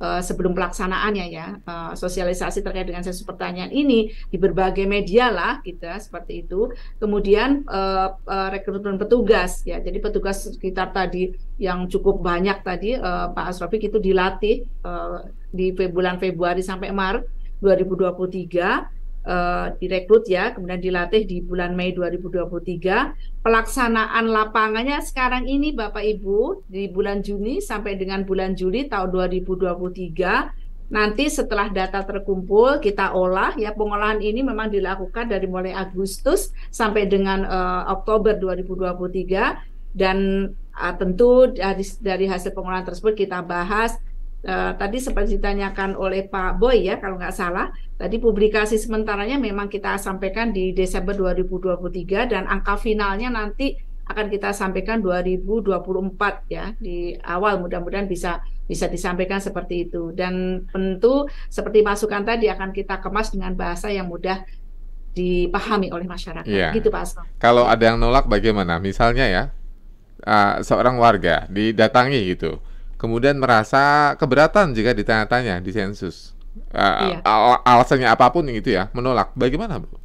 S4: Eh, sebelum pelaksanaannya ya uh, sosialisasi terkait dengan sesuatu pertanyaan ini di berbagai media lah kita seperti itu kemudian uh, uh, rekrutmen petugas ya jadi petugas sekitar tadi yang cukup banyak tadi uh, Pak Asrofik itu dilatih uh, di bulan Februari sampai Maret 2023 uh, direkrut ya, kemudian dilatih di bulan Mei 2023. Pelaksanaan lapangannya sekarang ini Bapak Ibu di bulan Juni sampai dengan bulan Juli tahun 2023 Nanti setelah data terkumpul kita olah ya pengolahan ini memang dilakukan dari mulai Agustus sampai dengan uh, Oktober 2023 dan uh, tentu dari, dari hasil pengolahan tersebut kita bahas Eh, tadi seperti ditanyakan oleh Pak Boy ya kalau nggak salah tadi publikasi sementaranya memang kita sampaikan di Desember 2023 dan angka finalnya nanti akan kita sampaikan 2024 ya di awal mudah-mudahan bisa bisa disampaikan seperti itu dan tentu seperti masukan tadi akan kita kemas dengan bahasa yang mudah dipahami oleh masyarakat ya. gitu Pak Aslam.
S3: Kalau ada yang nolak bagaimana? Misalnya ya uh, seorang warga didatangi gitu kemudian merasa keberatan jika ditanya-tanya di sensus. Uh, iya. al alasannya apapun itu ya, menolak. Bagaimana, Bu?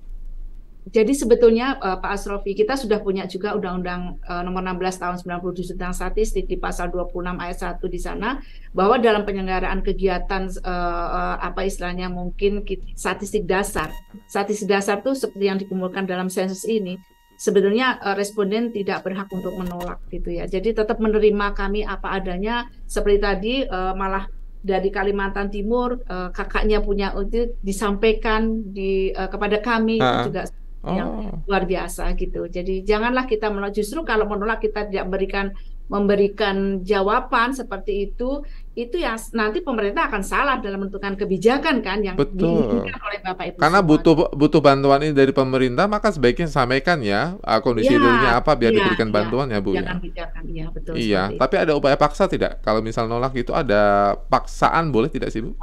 S4: Jadi sebetulnya uh, Pak Asrofi kita sudah punya juga Undang-Undang uh, Nomor 16 Tahun 97 tentang Statistik di Pasal 26 Ayat 1 di sana bahwa dalam penyelenggaraan kegiatan uh, uh, apa istilahnya mungkin statistik dasar, statistik dasar itu seperti yang dikumpulkan dalam sensus ini sebetulnya eh, responden tidak berhak untuk menolak gitu ya. Jadi tetap menerima kami apa adanya. Seperti tadi eh, malah dari Kalimantan Timur eh, kakaknya punya itu disampaikan di kepada kami uh. juga oh. yang luar biasa gitu. Jadi janganlah kita menolak. Justru kalau menolak kita tidak memberikan memberikan jawaban seperti itu, itu yang nanti pemerintah akan salah dalam menentukan kebijakan kan yang Betul. oleh Bapak Ibu. Karena
S3: semua. butuh butuh bantuan ini dari pemerintah, maka sebaiknya sampaikan ya ah, kondisi ya, dirinya apa biar ya, diberikan iya. bantuan ya, Bu. Ya.
S4: Jangan ya. betul. Iya, tapi
S3: ada upaya paksa tidak? Kalau misal nolak itu ada paksaan boleh tidak sih Bu?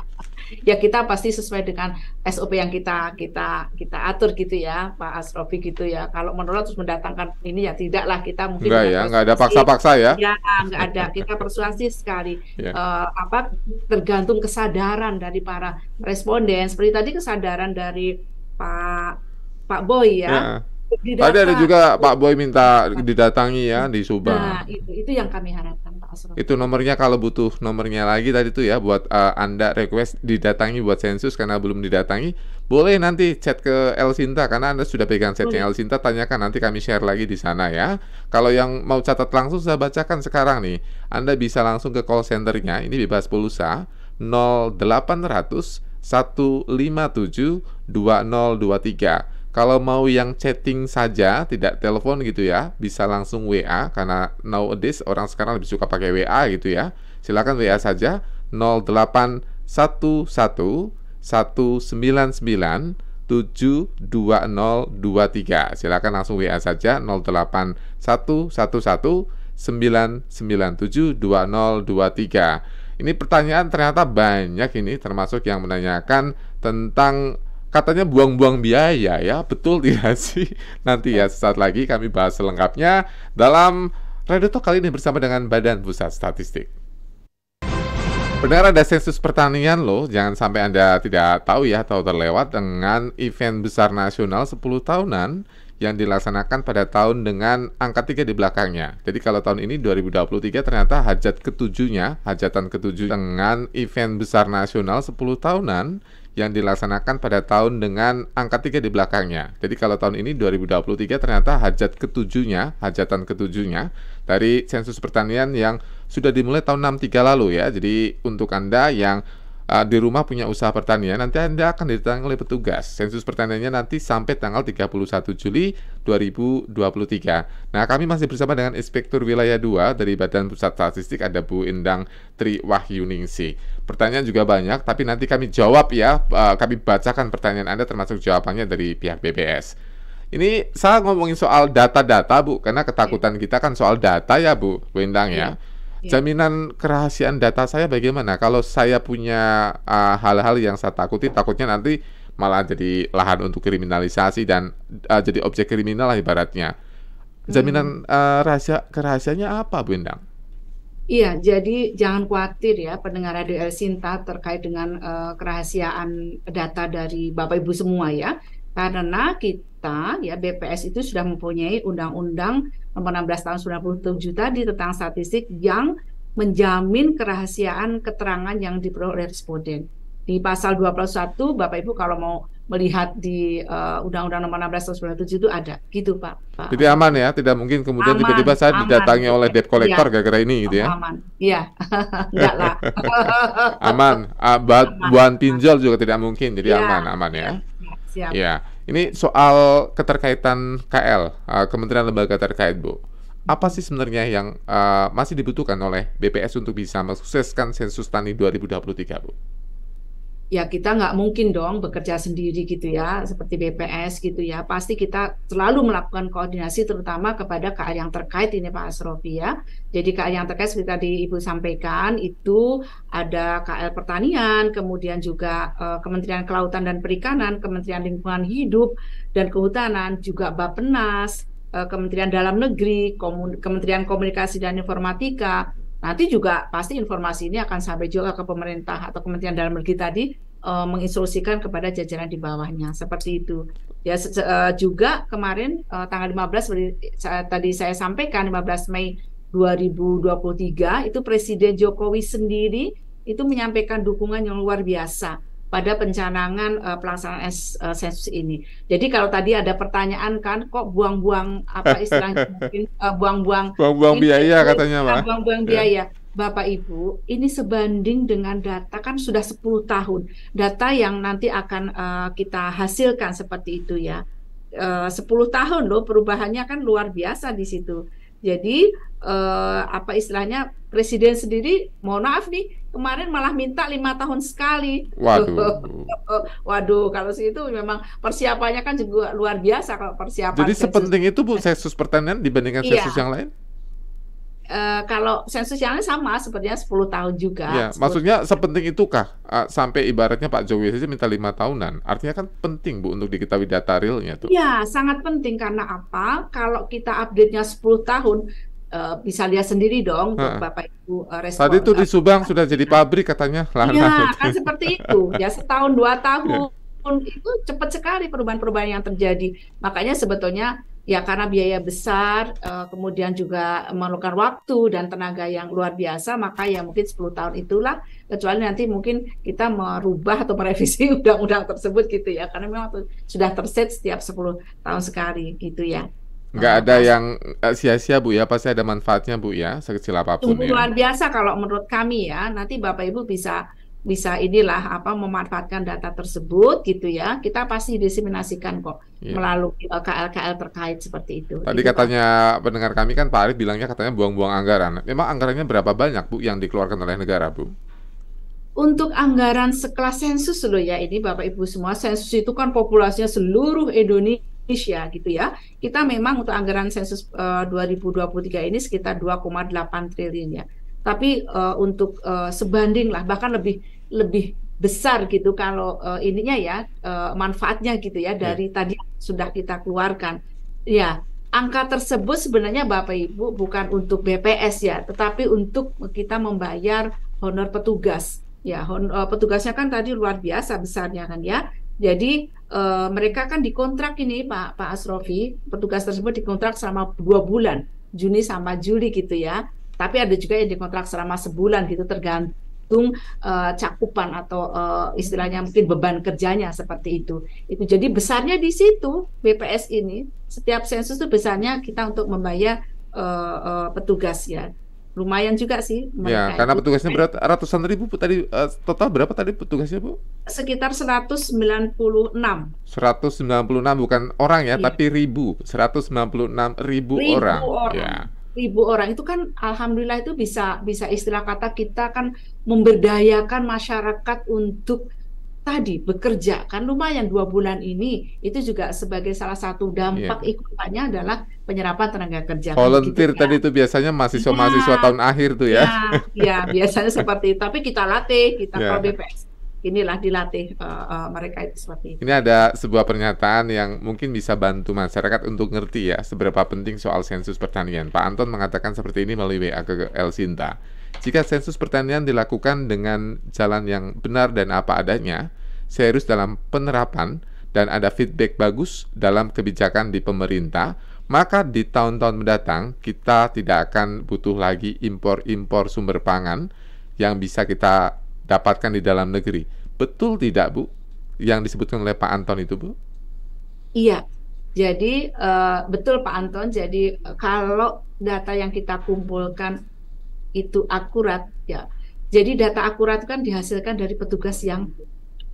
S3: ya
S4: kita pasti sesuai dengan SOP yang kita kita kita atur gitu ya Pak Asrofi gitu ya kalau menolak terus mendatangkan ini ya tidaklah kita mungkin enggak ya nggak
S3: ada paksa-paksa ya ya
S4: nggak ada kita persuasi sekali yeah. Ya. uh, apa tergantung kesadaran dari para responden seperti tadi kesadaran dari Pak Pak Boy ya yeah. Tadi ada juga
S3: Pak Boy minta didatangi ya di Subang. Nah,
S4: itu, itu yang kami harapkan
S3: itu nomornya kalau butuh nomornya lagi tadi tuh ya buat uh, anda request didatangi buat sensus karena belum didatangi boleh nanti chat ke El Sinta karena anda sudah pegang chatnya El Sinta tanyakan nanti kami share lagi di sana ya kalau yang mau catat langsung saya bacakan sekarang nih anda bisa langsung ke call centernya ini bebas pulsa 0800 157 2023 kalau mau yang chatting saja, tidak telepon gitu ya, bisa langsung WA karena nowadays orang sekarang lebih suka pakai WA gitu ya. Silakan WA saja 081119972023. Silakan langsung WA saja 081199720023. Ini pertanyaan ternyata banyak ini termasuk yang menanyakan tentang katanya buang-buang biaya ya betul tidak sih nanti ya sesaat lagi kami bahas selengkapnya dalam Radio Talk kali ini bersama dengan Badan Pusat Statistik Benar ada sensus pertanian loh, jangan sampai Anda tidak tahu ya atau terlewat dengan event besar nasional 10 tahunan yang dilaksanakan pada tahun dengan angka 3 di belakangnya. Jadi kalau tahun ini 2023 ternyata hajat ketujuhnya, hajatan ketujuh dengan event besar nasional 10 tahunan yang dilaksanakan pada tahun dengan angka tiga di belakangnya. Jadi kalau tahun ini 2023 ternyata hajat ketujuhnya, hajatan ketujuhnya dari sensus pertanian yang sudah dimulai tahun 63 lalu ya. Jadi untuk Anda yang uh, di rumah punya usaha pertanian, nanti Anda akan ditangani oleh petugas. Sensus pertaniannya nanti sampai tanggal 31 Juli 2023. Nah, kami masih bersama dengan Inspektur Wilayah 2 dari Badan Pusat Statistik, ada Bu Indang Tri Wahyuningsih. Pertanyaan juga banyak, tapi nanti kami jawab ya. Uh, kami bacakan pertanyaan Anda termasuk jawabannya dari pihak BPS. Ini saya ngomongin soal data-data, Bu, karena iya. ketakutan kita kan soal data ya, Bu, Bu Endang ya. Iya. Iya. Jaminan kerahasiaan data saya bagaimana? Kalau saya punya eh, hal-hal uh, yang saya takuti, takutnya nanti malah jadi lahan untuk kriminalisasi dan uh, jadi objek kriminal lah ibaratnya. Jaminan hmm. uh, rahasia kerahasiaannya apa, Bu Endang?
S4: Iya, jadi jangan khawatir ya pendengar Radio El Sinta terkait dengan uh, kerahasiaan data dari Bapak Ibu semua ya. Karena kita ya BPS itu sudah mempunyai undang-undang nomor 16 tahun 97 tadi tentang statistik yang menjamin kerahasiaan keterangan yang diperoleh responden. Di pasal 21 Bapak Ibu kalau mau melihat di undang eh, Undang-Undang Nomor 16 Tahun 97 itu ada, gitu Pak. Pak. Jadi
S3: aman ya, tidak mungkin kemudian tiba-tiba saya aman. didatangi gitu oleh ya. debt collector ya. gara-gara ini, gitu ya? aman,
S4: iya, enggak lah.
S3: aman, ah, Buat buan pinjol juga tidak mungkin, jadi ya. aman, aman ya. ya. Siap. Ya, ini soal keterkaitan KL, ah, Kementerian Lembaga terkait, Bu. Apa sih sebenarnya yang uh, masih dibutuhkan oleh BPS untuk bisa mensukseskan sensus tani 2023, Bu?
S4: ya kita nggak mungkin dong bekerja sendiri gitu ya seperti BPS gitu ya pasti kita selalu melakukan koordinasi terutama kepada KL yang terkait ini Pak Asrofi ya jadi KL yang terkait seperti tadi Ibu sampaikan itu ada KL Pertanian kemudian juga eh, Kementerian Kelautan dan Perikanan Kementerian Lingkungan Hidup dan Kehutanan juga BAPENAS, eh, Kementerian Dalam Negeri Komun Kementerian Komunikasi dan Informatika Nanti juga pasti informasi ini akan sampai juga ke pemerintah atau Kementerian Dalam Negeri tadi uh, menginstruksikan kepada jajaran di bawahnya seperti itu. Ya eh, juga kemarin uh, tanggal 15 tadi saya sampaikan 15 Mei 2023 itu Presiden Jokowi sendiri itu menyampaikan dukungan yang luar biasa pada pencanangan uh, pelaksanaan eh, sensus ini. Jadi kalau tadi ada pertanyaan kan kok buang-buang apa istilahnya mungkin eh, buang-buang buang-buang biaya katanya, Pak. Ah, buang-buang biaya. Yeah. Bapak Ibu, ini sebanding dengan data kan sudah 10 tahun. Data yang nanti akan uh, kita hasilkan seperti itu ya. Uh, 10 tahun loh perubahannya kan luar biasa di situ. Jadi eh, apa istilahnya presiden sendiri mohon maaf nih kemarin malah minta lima tahun sekali. Waduh. Waduh, kalau sih itu memang persiapannya kan juga luar biasa kalau persiapan. Jadi
S3: sepenting itu bu sensus pertanian dibandingkan iya. yang lain?
S4: Eh, kalau sensus sama sepertinya 10 tahun juga. Ya, 10 maksudnya
S3: tahun. sepenting itukah uh, sampai ibaratnya Pak Jokowi saja minta lima tahunan. Artinya kan penting Bu untuk diketahui data realnya tuh. Ya,
S4: sangat penting karena apa? Kalau kita update-nya 10 tahun uh, bisa lihat sendiri dong ha. Bapak Ibu uh, respon. Tadi itu di
S3: Subang sudah jadi pabrik katanya. Iya, Ya, kan
S4: seperti itu. Ya setahun dua iya. tahun. Ya. Itu cepat sekali perubahan-perubahan yang terjadi. Makanya sebetulnya ya karena biaya besar eh, kemudian juga memerlukan waktu dan tenaga yang luar biasa maka ya mungkin 10 tahun itulah kecuali nanti mungkin kita merubah atau merevisi undang-undang tersebut gitu ya karena memang sudah terset setiap 10 tahun sekali gitu ya
S3: Enggak ada yang eh, sia-sia bu ya pasti ada manfaatnya bu ya sekecil apapun Tunggu
S4: ya. luar biasa kalau menurut kami ya nanti bapak ibu bisa bisa inilah apa memanfaatkan data tersebut gitu ya kita pasti diseminasikan kok yeah. melalui eh, KL-KL terkait seperti itu. Tadi itu
S3: katanya pendengar kami kan Pak Arief bilangnya katanya buang-buang anggaran. Memang anggarannya berapa banyak Bu yang dikeluarkan oleh negara Bu?
S4: Untuk anggaran sekelas sensus loh ya ini Bapak Ibu semua sensus itu kan populasinya seluruh Indonesia Indonesia gitu ya. Kita memang untuk anggaran sensus eh, uh, 2023 ini sekitar 2,8 triliun ya tapi uh, untuk uh, sebanding lah bahkan lebih lebih besar gitu kalau uh, ininya ya uh, manfaatnya gitu ya iya. dari yeah. tadi sudah kita keluarkan ya angka tersebut sebenarnya Bapak Ibu bukan untuk BPS ya tetapi untuk kita membayar honor petugas ya hon uh, petugasnya kan tadi luar biasa besarnya kan ya jadi uh, mereka kan dikontrak ini Pak Pak Asrofi petugas tersebut dikontrak selama dua bulan Juni sama Juli gitu ya tapi ada juga yang dikontrak selama sebulan gitu tergantung uh, cakupan atau uh, istilahnya mungkin beban kerjanya seperti itu. Itu jadi besarnya di situ BPS ini setiap sensus itu besarnya kita untuk membayar uh, uh, petugas ya. Lumayan juga sih. Ya, karena itu. petugasnya berat
S3: ratusan ribu bu, tadi uh, total berapa tadi petugasnya bu?
S4: Sekitar 196. 196
S3: bukan orang ya, ya. tapi ribu, 196 ribu, ribu orang. orang. Ya
S4: ribu orang itu kan alhamdulillah itu bisa bisa istilah kata kita kan memberdayakan masyarakat untuk tadi bekerja kan lumayan dua bulan ini itu juga sebagai salah satu dampak yeah. ikutannya adalah penyerapan tenaga kerja. Kan Volunteer
S3: gitu, ya. tadi itu biasanya mahasiswa-mahasiswa yeah. tahun akhir tuh ya. Ya, yeah,
S4: yeah, biasanya seperti itu. Tapi kita latih, kita yeah. Iya. kalau BPS inilah dilatih uh, uh, mereka itu seperti itu.
S3: Ini ada sebuah pernyataan yang mungkin bisa bantu masyarakat untuk ngerti ya seberapa penting soal sensus pertanian. Pak Anton mengatakan seperti ini melalui WA ke El Sinta. Jika sensus pertanian dilakukan dengan jalan yang benar dan apa adanya, serius dalam penerapan dan ada feedback bagus dalam kebijakan di pemerintah, maka di tahun-tahun mendatang kita tidak akan butuh lagi impor-impor sumber pangan yang bisa kita dapatkan di dalam negeri. Betul tidak, Bu? Yang disebutkan oleh Pak Anton itu, Bu?
S4: Iya. Jadi uh, betul Pak Anton. Jadi eh, kalau data yang kita kumpulkan itu akurat, ya. Jadi data akurat kan dihasilkan dari petugas yang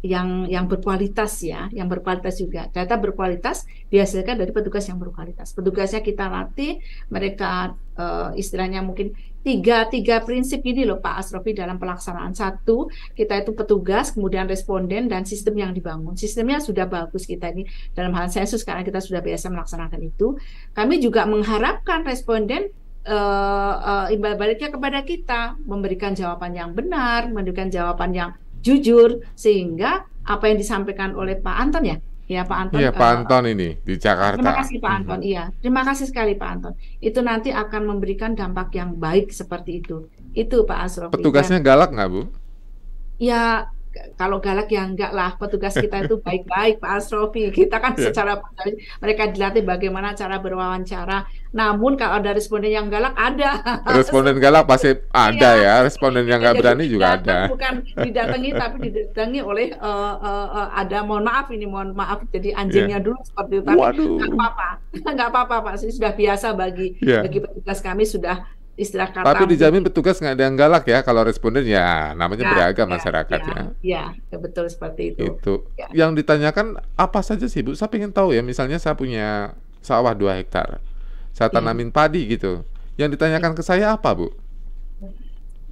S4: yang yang berkualitas ya, yang berkualitas juga. Data berkualitas dihasilkan dari petugas yang berkualitas. Petugasnya kita latih, mereka uh, istilahnya mungkin tiga tiga prinsip ini loh Pak Asrofi dalam pelaksanaan satu kita itu petugas, kemudian responden dan sistem yang dibangun. Sistemnya sudah bagus kita ini dalam hal sensus karena kita sudah biasa melaksanakan itu. Kami juga mengharapkan responden uh, uh, imbal baliknya kepada kita memberikan jawaban yang benar, memberikan jawaban yang jujur sehingga apa yang disampaikan oleh Pak Anton ya Ya Pak Anton. Iya Pak eh,
S3: Anton uh, ini di Jakarta. Terima kasih
S4: Pak mhm. Anton. Iya, terima kasih sekali Pak Anton. Itu nanti akan memberikan dampak yang baik seperti itu. Itu Pak Asrofi. Petugasnya
S3: ya. galak nggak Bu?
S4: Ya kalau galak ya enggak lah petugas kita itu baik-baik Pak Asrofi kita kan yeah. secara mereka dilatih bagaimana cara berwawancara namun kalau ada responden yang galak ada responden
S3: galak pasti ada iya. ya, responden yang enggak berani juga ada
S4: bukan didatangi tapi didatangi oleh uh, uh, uh, ada mohon maaf ini mohon maaf jadi anjingnya yeah. dulu seperti itu tapi nggak apa-apa nggak apa-apa Pak sudah biasa bagi yeah. bagi petugas kami sudah istilah kata. Tapi dijamin
S3: petugas nggak ada yang galak ya kalau responden ya namanya ya, beragam ya, masyarakat ya. Ya,
S4: ya, ya betul seperti itu.
S3: Itu. Ya. Yang ditanyakan apa saja sih Bu? Saya ingin tahu ya. Misalnya saya punya sawah dua hektar, saya ya. tanamin hmm. padi gitu. Yang ditanyakan hmm. ke saya apa Bu?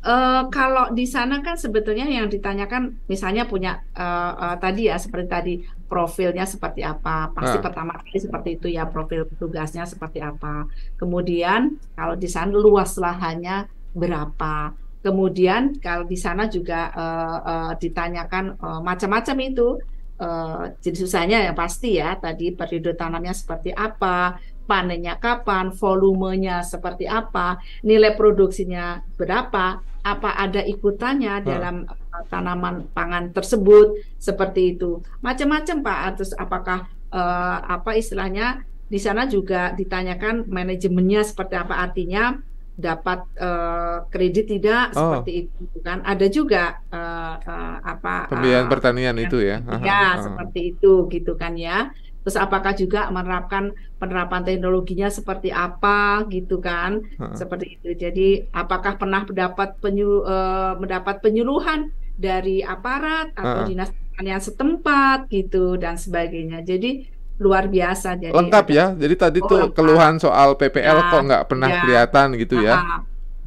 S4: Uh, kalau di sana kan sebetulnya yang ditanyakan misalnya punya uh, uh, tadi ya seperti tadi profilnya seperti apa pasti nah. pertama kali seperti itu ya profil tugasnya seperti apa kemudian kalau di sana luas lahannya berapa kemudian kalau di sana juga uh, uh, ditanyakan uh, macam-macam itu uh, jadi susahnya ya pasti ya tadi periode tanamnya seperti apa panennya kapan, volumenya seperti apa, nilai produksinya berapa, apa ada ikutannya hmm. dalam eh, tanaman pangan tersebut seperti itu macam-macam pak terus apakah uh, apa istilahnya di sana juga ditanyakan manajemennya seperti apa artinya dapat uh, kredit tidak oh. seperti itu gitu kan ada juga uh, apa
S3: pembiayaan uh, pertanian itu ya ya seperti
S4: itu gitu kan ya Terus apakah juga menerapkan penerapan teknologinya seperti apa gitu kan? Uh-huh. Seperti itu. Jadi apakah pernah mendapat penyu, uh, mendapat penyuluhan dari aparat atau uh-huh. dinas yang setempat gitu dan sebagainya. Jadi luar biasa jadi lengkap
S3: ya. Jadi tadi oh, tuh lengkap. keluhan soal PPL ya, kok nggak pernah ya. kelihatan gitu ya. ya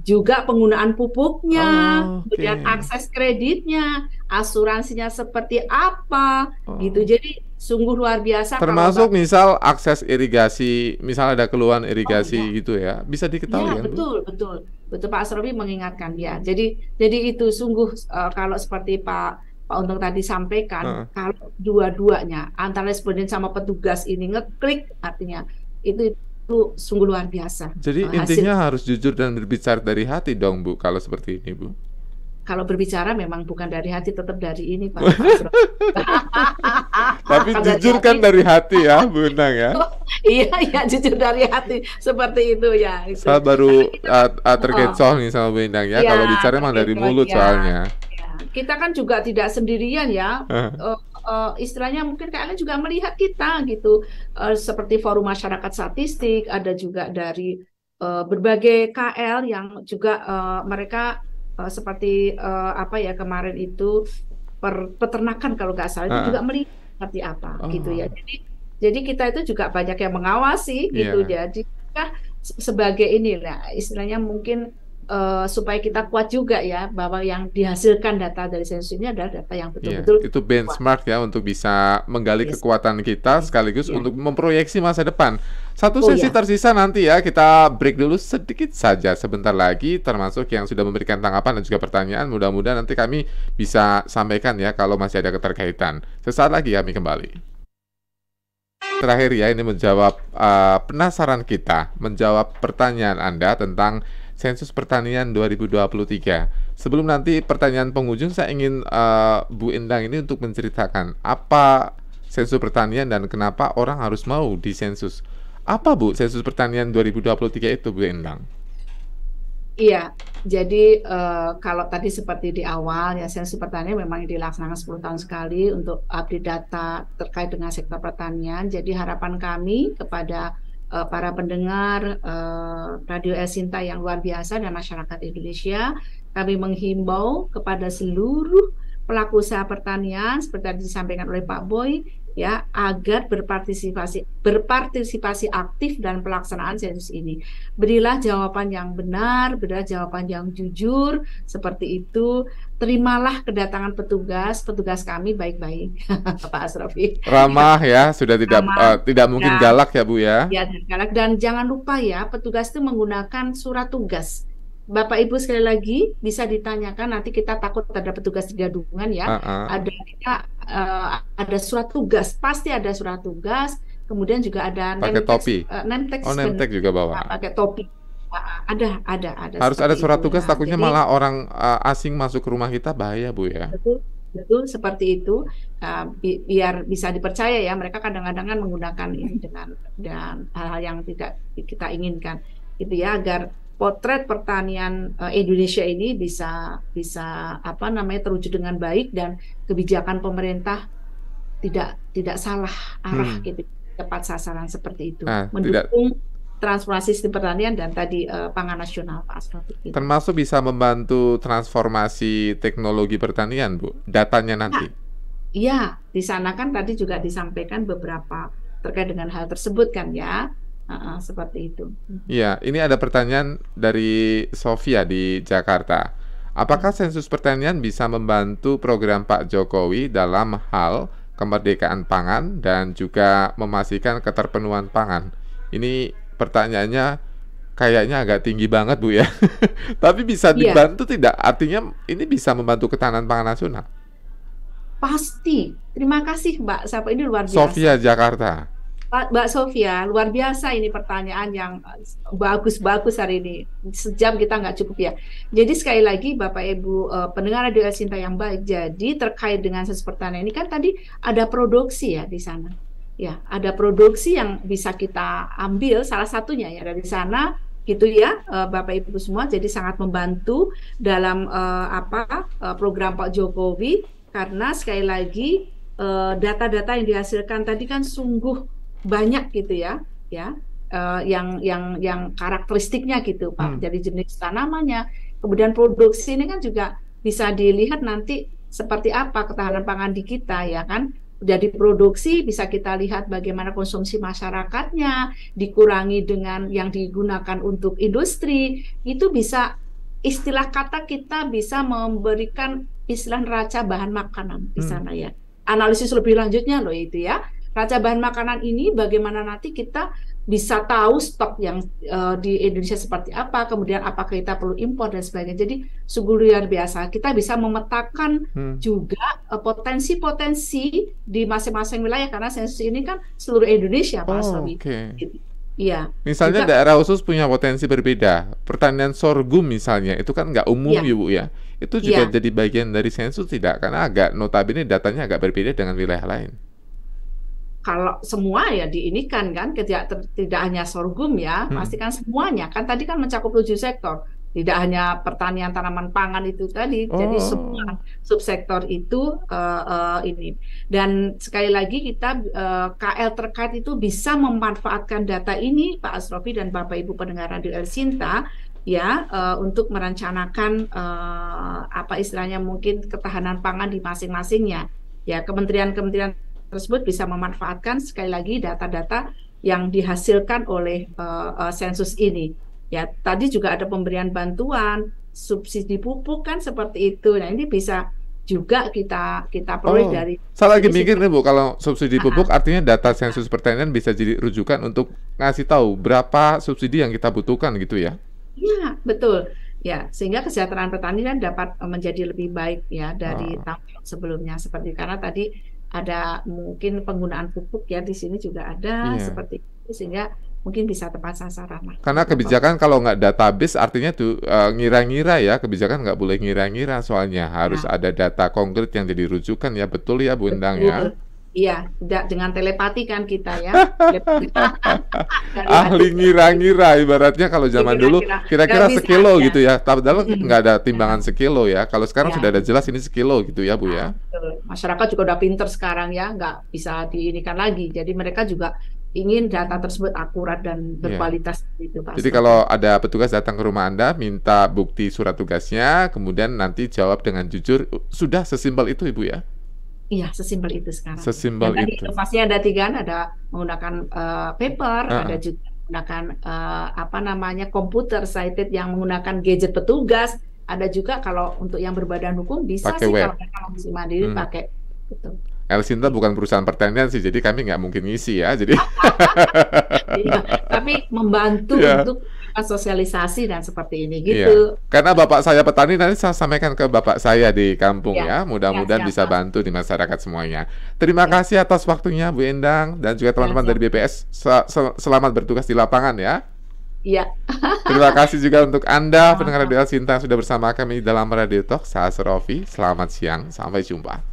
S4: juga penggunaan pupuknya, oh, okay. kemudian akses kreditnya, asuransinya seperti apa, oh. gitu. Jadi sungguh luar biasa. Termasuk
S3: kalau... misal akses irigasi, misal ada keluhan irigasi oh, ya. gitu ya, bisa diketahui. Ya, kan, betul,
S4: Bu? betul, betul. Pak Asrobi mengingatkan ya. Jadi, jadi itu sungguh uh, kalau seperti Pak Pak Untung tadi sampaikan, uh. kalau dua-duanya antara responden sama petugas ini ngeklik, artinya itu itu sungguh luar biasa. Jadi uh, intinya
S3: harus jujur dan berbicara dari hati dong Bu kalau seperti ini Bu.
S4: Kalau berbicara memang bukan dari hati tetap dari ini Pak.
S3: Tapi jujur kan dari hati ya Bu Nang ya.
S4: iya iya jujur dari hati seperti itu ya. Itu. Saya
S3: baru uh, terkecoh nih sama Bu Nang ya, ya kalau bicara memang dari mulut ya. soalnya
S4: iya. kita kan juga tidak sendirian ya. Uh. Uh, uh, istilahnya mungkin kalian juga melihat kita gitu uh, seperti forum masyarakat statistik ada juga dari uh, berbagai KL yang juga uh, mereka uh, seperti uh, apa ya kemarin itu per, peternakan kalau nggak salah uh. itu juga ah. melihat seperti apa oh. gitu ya ah. jadi jadi kita itu juga banyak yang mengawasi gitu yeah. jadi kita sebagai inilah istilahnya mungkin uh, supaya kita kuat juga ya bahwa yang dihasilkan data dari sensus ini adalah data yang iya,
S3: betul-betul yeah, itu benchmark kuat. ya untuk bisa menggali yes. kekuatan kita sekaligus yeah. untuk memproyeksi masa depan. Satu oh, sesi iya. tersisa nanti ya kita break dulu sedikit saja sebentar lagi termasuk yang sudah memberikan tanggapan dan juga pertanyaan mudah-mudahan nanti kami bisa sampaikan ya kalau masih ada keterkaitan. Sesaat lagi kami kembali terakhir ya ini menjawab uh, penasaran kita, menjawab pertanyaan Anda tentang sensus pertanian 2023. Sebelum nanti pertanyaan pengunjung, saya ingin uh, Bu Endang ini untuk menceritakan apa sensus pertanian dan kenapa orang harus mau di sensus. Apa Bu sensus pertanian 2023 itu Bu Endang?
S4: Iya, jadi uh, kalau tadi seperti di awal ya sensus pertanian memang dilaksanakan 10 tahun sekali untuk update data terkait dengan sektor pertanian. Jadi harapan kami kepada uh, para pendengar uh, Radio Esinta yang luar biasa dan masyarakat Indonesia. Kami menghimbau kepada seluruh pelaku usaha pertanian seperti yang disampaikan oleh Pak Boy ya agar berpartisipasi berpartisipasi aktif dan pelaksanaan sensus ini. Berilah jawaban yang benar, berilah jawaban yang jujur seperti itu terimalah kedatangan petugas petugas kami baik-baik Pak Asrofi. ramah
S3: ya sudah tidak uh, tidak mungkin ya, galak ya Bu ya
S4: ya galak dan jangan lupa ya petugas itu menggunakan surat tugas Bapak Ibu sekali lagi bisa ditanyakan nanti kita takut ada petugas gadungan ya. Uh -uh. Ada kita uh, eh, ada surat tugas, pasti ada surat tugas. Kemudian juga ada pakai topi. Uh, eh, nemtek oh, nemtek juga bawa. Pakai topi. Ada, ada, ada. Harus ada surat itu. tugas, ya. takutnya jadi, malah
S3: orang uh, asing masuk ke rumah kita bahaya, Bu ya.
S4: Betul, betul seperti itu. Uh, bi biar bisa dipercaya ya, mereka kadang-kadang kan menggunakan ini dengan dan hal-hal yang tidak kita inginkan, Itu ya, agar potret pertanian uh, Indonesia ini bisa bisa apa namanya terwujud dengan baik dan kebijakan pemerintah tidak tidak salah arah hmm. gitu tepat sasaran seperti itu nah, mendukung tidak transformasi sistem pertanian dan tadi uh, pangan nasional Pak Asrul.
S3: Termasuk bisa membantu transformasi teknologi pertanian Bu, datanya nanti.
S4: Iya, ya, di sana kan tadi juga disampaikan beberapa terkait dengan hal tersebut kan ya. Uh, uh, seperti itu.
S3: Iya, ini ada pertanyaan dari Sofia di Jakarta. Apakah sensus pertanian bisa membantu program Pak Jokowi dalam hal kemerdekaan pangan dan juga memastikan keterpenuhan pangan? Ini pertanyaannya kayaknya agak tinggi banget Bu ya. Tapi bisa iya. dibantu ya. tidak? Artinya ini bisa membantu ketahanan pangan nasional.
S4: Pasti. Terima kasih Mbak. Siapa ini luar biasa. Sofia
S3: Jakarta.
S4: Mbak Sofia, luar biasa ini pertanyaan yang eh, bagus-bagus hari ini. Sejam kita nggak cukup ya. Jadi sekali lagi Bapak Ibu eh, pendengar Radio Cinta yang baik. Jadi terkait dengan sesuatu pertanyaan ini kan tadi ada produksi ya di sana ya ada produksi yang bisa kita ambil salah satunya ya dari sana gitu ya eh, Bapak Ibu semua jadi sangat membantu dalam uh, apa eh, program Pak Jokowi karena sekali lagi data-data uh, yang dihasilkan tadi kan sungguh banyak gitu ya ya uh, yang yang yang karakteristiknya gitu Pak hmm. jadi jenis tanamannya kemudian produksi ini kan juga bisa dilihat nanti seperti apa ketahanan pangan di kita ya kan jadi produksi bisa kita lihat bagaimana konsumsi masyarakatnya dikurangi dengan yang digunakan untuk industri itu bisa istilah kata kita bisa memberikan istilah neraca bahan makanan di hmm. sana hmm. ya analisis lebih lanjutnya loh itu ya raca bahan makanan ini bagaimana nanti kita bisa tahu stok yang uh, di Indonesia seperti apa, kemudian apakah kita perlu impor dan sebagainya. Jadi sungguh luar biasa. Kita bisa memetakan hmm. juga eh, potensi-potensi uh, di masing-masing wilayah karena sensus ini kan seluruh Indonesia, Pak oh, Oke. Okay. Gitu. Iya.
S3: Misalnya juga, daerah khusus punya potensi berbeda. Pertanian sorghum misalnya, itu kan nggak umum ya. ya Bu ya. Itu juga ya. jadi bagian dari sensus tidak? Karena agak notabene datanya agak berbeda dengan wilayah lain
S4: kalau semua ya diinikan kan tidak tidak hanya sorghum ya hmm. pastikan semuanya kan tadi kan mencakup tujuh sektor tidak hanya pertanian tanaman pangan itu tadi oh. jadi semua subsektor itu uh, uh, ini dan sekali lagi kita uh, eh, KL terkait itu bisa memanfaatkan data ini Pak Asrofi dan Bapak Ibu pendengar Radio El Sinta ya uh, untuk merencanakan uh, apa istilahnya mungkin ketahanan pangan di masing-masingnya ya kementerian-kementerian tersebut bisa memanfaatkan sekali lagi data-data yang dihasilkan oleh uh, uh, sensus ini. Ya, tadi juga ada pemberian bantuan, subsidi pupuk kan seperti itu. Nah, ini bisa juga kita kita peroleh oh, dari
S3: Salah lagi mikir nih Bu, kalau subsidi ah, ah. pupuk uh -huh. artinya data sensus pertanian bisa jadi rujukan untuk ngasih tahu berapa subsidi yang kita butuhkan gitu ya.
S4: Iya, betul. Ya, sehingga kesejahteraan petani kan dapat eh, menjadi lebih baik ya dari oh. tahun sebelumnya seperti karena tadi ada mungkin penggunaan pupuk ya di sini juga ada yeah. seperti itu sehingga mungkin bisa tepat sasaran lah.
S3: Karena kebijakan kalau nggak database artinya tuh eh, ngira-ngira ya kebijakan nggak boleh ngira-ngira soalnya harus nah. ada data konkret yang jadi rujukan ya betul ya Bu Endang ya? betul. ya.
S4: Iya, tidak dengan telepati kan kita ya.
S3: Ahli ngira-ngira ibaratnya kalau iya, zaman dulu kira-kira sekilo aja. Iya. gitu ya. Tapi hmm. nggak ada timbangan sekilo ya. Kalau sekarang ya. sudah ada jelas ini sekilo gitu ya, Bu ya. Ah,
S4: Masyarakat juga udah pinter sekarang ya, nggak bisa diinikan lagi. Jadi mereka juga ingin data tersebut akurat dan iya. berkualitas yeah. itu Pak. Jadi kalau
S3: ada petugas datang ke rumah Anda minta bukti surat tugasnya, kemudian nanti jawab dengan jujur, sudah sesimpel itu Ibu ya.
S4: Iya, sesimpel itu sekarang. Sesimpel ya, itu. Inovasinya ada tiga, ada menggunakan uh, paper, uh -uh. ada juga menggunakan uh, apa namanya komputer sighted yang menggunakan gadget petugas. Ada juga kalau untuk yang berbadan hukum bisa pakai sih web. kalau mereka masih mandiri hmm. pakai. Gitu.
S3: Elsinta bukan perusahaan pertanian sih, jadi kami nggak mungkin ngisi ya. Jadi, iya,
S4: tapi membantu yeah. untuk sosialisasi dan seperti ini iya. gitu.
S3: Iya. Karena bapak saya petani nanti saya sampaikan ke bapak saya di kampung ya. ya. Mudah-mudahan iya, bisa bantu di masyarakat semuanya. Terima iya. kasih atas waktunya Bu Endang dan juga iya, teman-teman dari BPS. selamat bertugas di lapangan ya.
S4: Iya. Terima
S3: kasih juga untuk Anda pendengar Radio Sinta sudah bersama kami dalam Radio Talk. Saya Serofi, selamat siang, sampai jumpa.